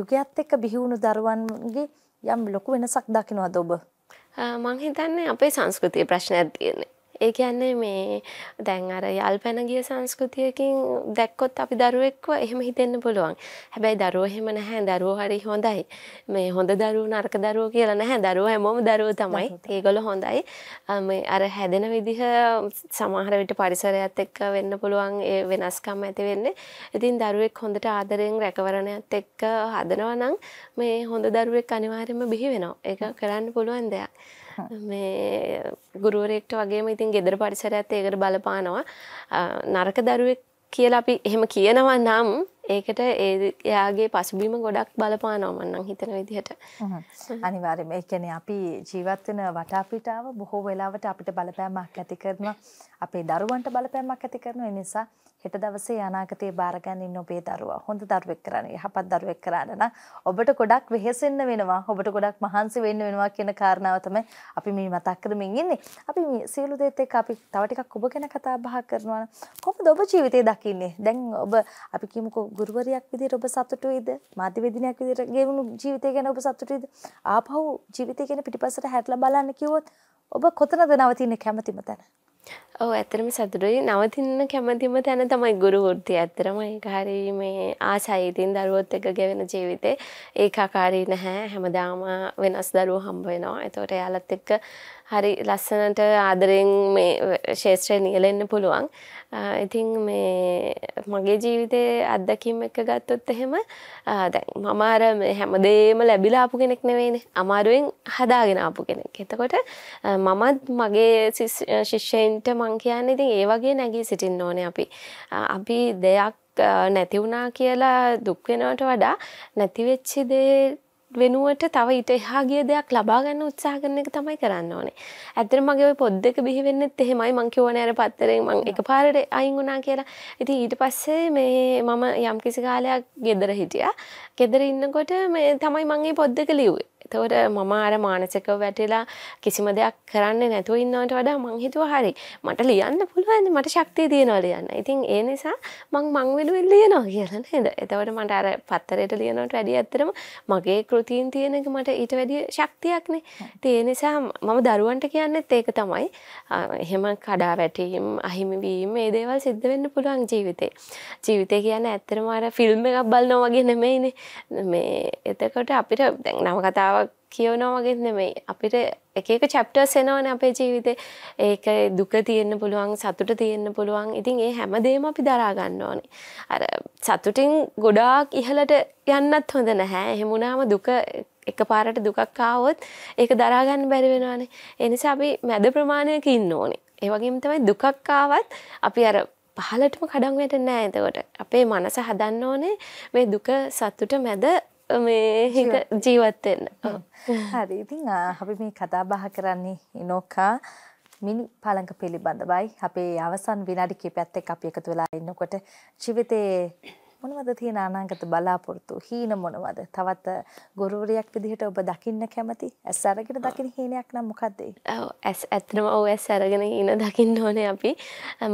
යුගයත් එක්ක බිහි වුණු දරුවන්ගේ යම් ලොකු වෙනසක් දකින්නවද ඔබ මං හිතන්නේ අපේ සංස්කෘතිය ප්‍රශ්නයක් තියෙන්නේ ඒ කියන්නේ මේ දැන් අර යල් පැන ගිය සංස්කෘතියකින් දැක්කොත් අපි දරුවෙක්ව එහෙම හිතෙන්න පුළුවන්. හැබැයි දරුවෝ එහෙම නැහැ. දරුවෝ හරි හොඳයි. මේ හොඳ දරුවෝ නරක දරුවෝ කියලා නැහැ. දරුවෝ හැමෝම දරුවෝ තමයි. ඒගොල්ලෝ හොඳයි. මේ අර හැදෙන විදිහ සමහර විට පරිසරයත් එක්ක වෙන්න පුළුවන් ඒ වෙනස්කම් ඇති වෙන්නේ. ඉතින් දරුවෙක් හොඳට ආදරයෙන් රැකවරණයත් එක්ක හදනවා නම් මේ හොඳ දරුවෙක් අනිවාර්යයෙන්ම බිහි වෙනවා. ඒක කරන්න පුළුවන් දෙයක්. මේ ගුරුවරෙක්ට වගේම ඉතින් ගෙදර පරිසරඇත් ඒකට බලපානවා නරක දරුවෙක් කියලා අපි එහෙම කියනවා නම් ඒකට ඒ එයාගේ පසුබිම ගොඩක් බලපානවමන්නම් හිතන විදිහට අනිවාර්යම ඒ කියන්නේ අපි ජීවත් වෙන වටාපිටාව බොහෝ වෙලාවට අපිට බලපෑමක් ඇති කරනවා අපේ දරුවන්ට බලපෑමක් ඇති කරනවා ඒ නිසා හෙට දවසේ අනාගතේ බාර ගන්න ඔබේ දරුවා හොඳ දරුවෙක් කරන්න යහපත් දරුවෙක් කරන්න නම් ඔබට ගොඩක් වෙහෙසෙන්න වෙනවා ඔබට ගොඩක් මහන්සි වෙන්න වෙනවා කියන කාරණාව තමයි අපි මේ මතක් කරමින් ඉන්නේ අපි මේ සියලු දේත් එක්ක අපි තව ටිකක් ඔබ ගැන කතා බහ කරනවා කොහොමද ඔබ ජීවිතේ දකින්නේ දැන් ඔබ අපි කියමුකෝ ගුරුවරියක් විදිහට ඔබ සතුටුයිද? මාධ්‍යවේදිනියක් විදිහට ගෙවුණු ජීවිතය ගැන ඔබ සතුටුයිද? ආපහු ජීවිතය ගැන පිටිපස්සට හැරිලා බලන්න කිව්වොත් ඔබ කොතනද නවතින්නේ කැමැතිම තැන? ඔව් ඇත්තටම සතුටුයි. නවතින්න කැමැතිම තැන තමයි ගුරු වෘත්තිය. ඇත්තටම ඒක හරි මේ ආසයි. ඉතින් දරුවොත් එක්ක ගෙවෙන ජීවිතේ ඒකාකාරී නැහැ. හැමදාම වෙනස් දරුවෝ හම්බ වෙනවා. ඒතකොට එයාලත් එක්ක හරි ලස්සනට ආදරෙන් මේ ශේෂත්‍රය නියලෙන්න පුළුවන් ඉතින් මේ මගේ ජීවිතය අත්දැකීම් එක ගත්තොත් එහෙම දැන් මමාර හැමදේම ලැබිලාපු කෙනෙක් නෙවෙයින අමාරුවෙන් හදාගෙනපු කෙනෙක් එතකොට මමත් මගේ ශිෂ්‍යයින්ට මං කියන්න ඉතින් ඒ වගේ නැගී සිටින්න ඕන අපි අපි දෙයක් නැතිවුණා කියලා දුක්වෙනවට වඩා නැතිවෙච්චි දේ වෙනුවට තව ඊට එහා ගිය දෙයක් ලබා ගන්න උත්සාහ කරන එක තමයි කරන්න ඕනේ. ඇත්තටම මගේ ওই පොත් දෙක බිහි වෙන්නෙත් එහෙමයි මං කියවනේ අර පත්තරෙන් මං එකපාරට අයින් වුණා කියලා. ඉතින් ඊට පස්සේ මේ මම යම්කිසි කාලයක් ගෙදර හිටියා. ගෙදර ඉන්නකොට මේ තමයි මං මේ පොත් දෙක ලිව්වේ. එතවට මම අර මානසකව වැටලා කිසිම දෙයක් කරන්න නැතුව ඉන්නවට වඩා මංහිතුව හරි මට ලියන්න පුළුවන් මට ශක්තිය තියනවා ලියන්න ඉතින් ඒ නිසා මං මංවිලුවෙල් ලියනවා කියලන හෙද එතවට මට අර පත්තරයට ලියනට වැඩි ඇත්තරම මගේ කෘතිීන් තියෙනක මට ඊට වැඩිය ශක්තියක්නේ තිය නිසා මම දරුවන්ට කියන්නෙත් ඒක තමයි එහෙම කඩා වැටීම් අහිමිවීම ඒ දේවල් සිද්ධ වෙන්න පුළුවන් ජීවිතේ ජීවිතය කියන්න ඇත්තරම අර ෆිල්ම් එකක් බල් නොවගේ නෙමයිනේ මේ එතකොට අපිට දැන් නම කතාව කතාවක් කියවනවා වගේ නෙමෙයි. අපිට එක එක චැප්ටර්ස් එනවනේ අපේ ජීවිතේ. ඒක දුක තියෙන්න පුළුවන්, සතුට තියෙන්න පුළුවන්. ඉතින් ඒ හැමදේම අපි දරා ගන්න ඕනේ. අර සතුටින් ගොඩාක් ඉහළට යන්නත් හොඳ නැහැ. එහෙම වුණාම දුක එකපාරට දුකක් ආවොත් ඒක දරා ගන්න බැරි වෙනවනේ. ඒ නිසා අපි මැද ප්‍රමාණයක ඉන්න ඕනේ. ඒ වගේම තමයි දුකක් ආවත් අපි අර පහලටම කඩන් වැටෙන්නේ නැහැ එතකොට. අපේ මනස හදන්න ඕනේ මේ දුක සතුට මැද මේ හිත ජීවත්වෙන්න හරි ඉතින් අපි මේ කතා බහ කරන්නේ ඉනෝකා මිනි පලංක පිළිබඳවයි අපේ අවසන් විනාඩි කිහිපයත් එක්ක අපි එකතු වෙලා ඉන්නකොට ජීවිතේ මොනවද තියෙන අනාගත බලාපොරොත්තු හීන මොනවද තවත් ගොරුවරියක් විදිහට ඔබ දකින්න කැමති ඇස් අරගෙන දකින හීනයක් නම් මොකක්ද ඔව් ඇස් ඇත්තටම ඔව් ඇස් අරගෙන හීන දකින්න ඕනේ අපි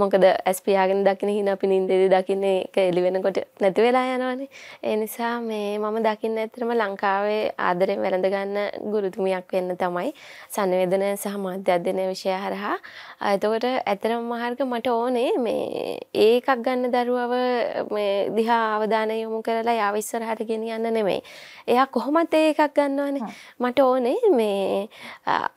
මොකද ඇස් පියාගෙන දකින හීන අපි නිින්දේදී දකින්න ඒක එළි වෙනකොට නැති වෙලා යනවනේ ඒ නිසා මේ මම දකින්න ඇත්තටම ලංකාවේ ආදරෙන් වැළඳ ගන්න ගුරුතුමියක් වෙන්න තමයි සංවේදන සහ මාධ්‍ය අධ්‍යයන විෂය හරහා එතකොට ඇත්තටම මාර්ග මට ඕනේ මේ ඒකක් ගන්න දරුවව මේ දිහා එයා අවධානය යොමු කරලා යාව ඉස්සරහට ගෙනියන්න නෙමෙයි. එයා කොහොමද ඒකක් ගන්නවනේ. මට ඕනේ මේ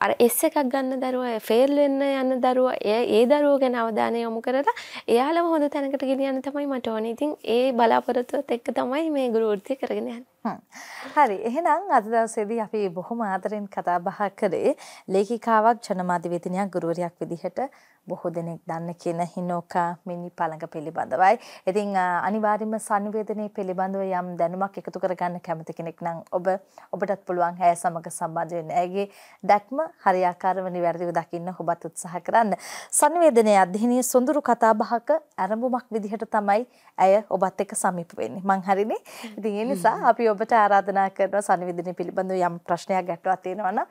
අර S එකක් ගන්න දරුවා ෆේල් වෙන්න යන දරුවා ඒ දරුවෝ ගැන අවධානය යොමු කරලා එයාලම හොඳ තැනකට ගෙනියන්න තමයි මට ඕනේ. ඉතින් ඒ බලාපොරොත්තුවත් එක්ක තමයි මේ ගුරු වෘත්තිය කරගෙන යන්නේ. හරි එහෙනම් අද දවසේදී අපි බොහොම ආදරෙන් කතා බහ කළේ ලේඛිකාවක් ජනමාධ්‍යවේදිනියක් ගුරුවරියක් විදිහට බොහෝ දෙනෙක් දන්න කියන හිනෝකා මිනි පළඟ පිළිබඳවයි. ඉතින් අනිවාර්යයෙන්ම සංවේදනයේ පිළිබඳව යම් දැනුමක් එකතු කරගන්න කැමති කෙනෙක් නම් ඔබ ඔබටත් පුළුවන් ඇය සමග සම්බන්ධ වෙන්න. ඇයගේ දැක්ම හරියාකාරව නිවැරදිව දකින්න ඔබත් උත්සාහ කරන්න. සංවේදනයේ අධ්‍යයනයේ සොඳුරු කතා බහක ආරම්භමක් විදිහට තමයි ඇය ඔබත් එක්ක සමීප වෙන්නේ. මං හරිනේ. ඉතින් ඒ නිසා අපි ඔබට ආරාධනා කරනවා සංවිධානය පිළිබඳව යම් ප්‍රශ්නයක් ගැටලුවක් තියෙනවා නම්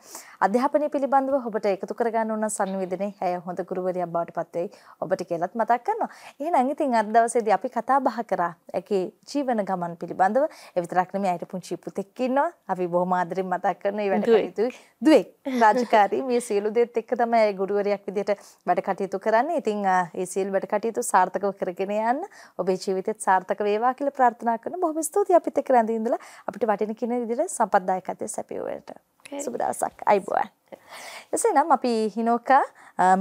අධ්‍යාපනය පිළිබඳව ඔබට එකතු කරගන්න ඕන සංවිධානයේ හැය හොඳ ගුරුවරියක් බවට පත් වෙයි ඔබට කියලාත් මතක් කරනවා. එහෙනම් ඉතින් අද දවසේදී අපි කතා බහ කරා ඒකේ ජීවන ගමන් පිළිබඳව ඒ විතරක් නෙමෙයි අයිට පුංචි පුතෙක් ඉන්නවා. අපි බොහොම ආදරෙන් මතක් කරන ඒ වැඩ කටයුතු දුවෙක් රාජකාරී මේ සියලු දේත් එක්ක තමයි ගුරුවරියක් විදියට වැඩ කටයුතු කරන්නේ. ඉතින් ඒ සියලු වැඩ කටයුතු සාර්ථකව කරගෙන යන්න ඔබේ ජීවිතෙත් සාර්ථක වේවා කියලා ප්‍රාර්ථනා කරන බොහොම ස්තුතියි අපිත් එක්ක රැඳී ඉඳලා අපිට වටින කියන විදිහට සම්පත් දායකත්වයේ සැපයුවේට. සුබ දවසක්. අයිබෝවන්. එසේනම් අපි හිනෝකා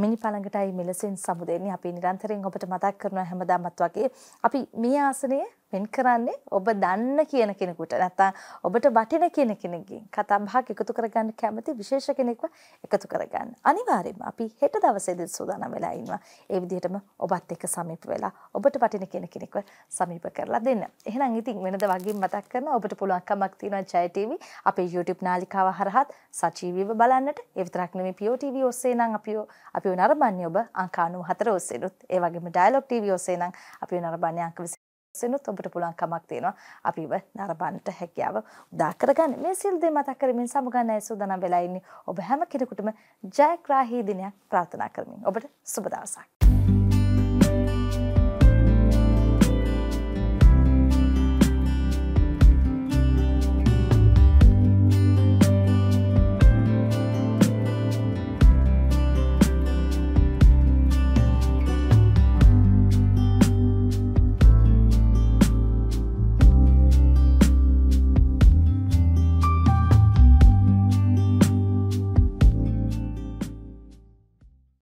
මිනි පළඟටයි මෙලෙසින් සමුදෙන්නේ අපි නිරන්තරයෙන් ඔබට මතක් කරනවා හැමදාමත් වගේ අපි මේ ආසනයේ මෙන් කරන්නේ ඔබ දන්න කියන කෙනෙකුට නැත්නම් ඔබට වටින කියන කෙනෙක්ගෙන් කතා බහක් එකතු කරගන්න කැමති විශේෂ කෙනෙක්ව එකතු කරගන්න. අනිවාර්යයෙන්ම අපි හෙට දවසේදී සූදානම් වෙලා ඉන්නවා. ඒ විදිහටම ඔබත් එක්ක සමීප වෙලා ඔබට වටින කියන කෙනෙක්ව සමීප කරලා දෙන්න. එහෙනම් ඉතින් වෙනද වගේම මතක් කරන ඔබට පුළුවන්කමක් තියෙනවා ජය TV අපේ YouTube නාලිකාව හරහාත් සජීවීව බලන්නට. ඒ විතරක් නෙමෙයි PO TV ඔස්සේ නම් අපි අපිව නරඹන්නේ ඔබ අංක 94 ඔස්සේනුත් ඒ වගේම Dialog TV ඔස්සේ නම් අපිව නරඹන්නේ අංක සෙනුත් ඔබට පුළුවන් කමක් තියෙනවා අපිව නරඹන්නට හැකියාව උදා කරගන්න. මේ සිල් දේ මතක් කරමින් සමුගන්නයි සූදානම් වෙලා ඉන්නේ. ඔබ හැම කෙනෙකුටම ජයග්‍රාහී දිනයක් ප්‍රාර්ථනා කරමින්. ඔබට සුබ දවසක්.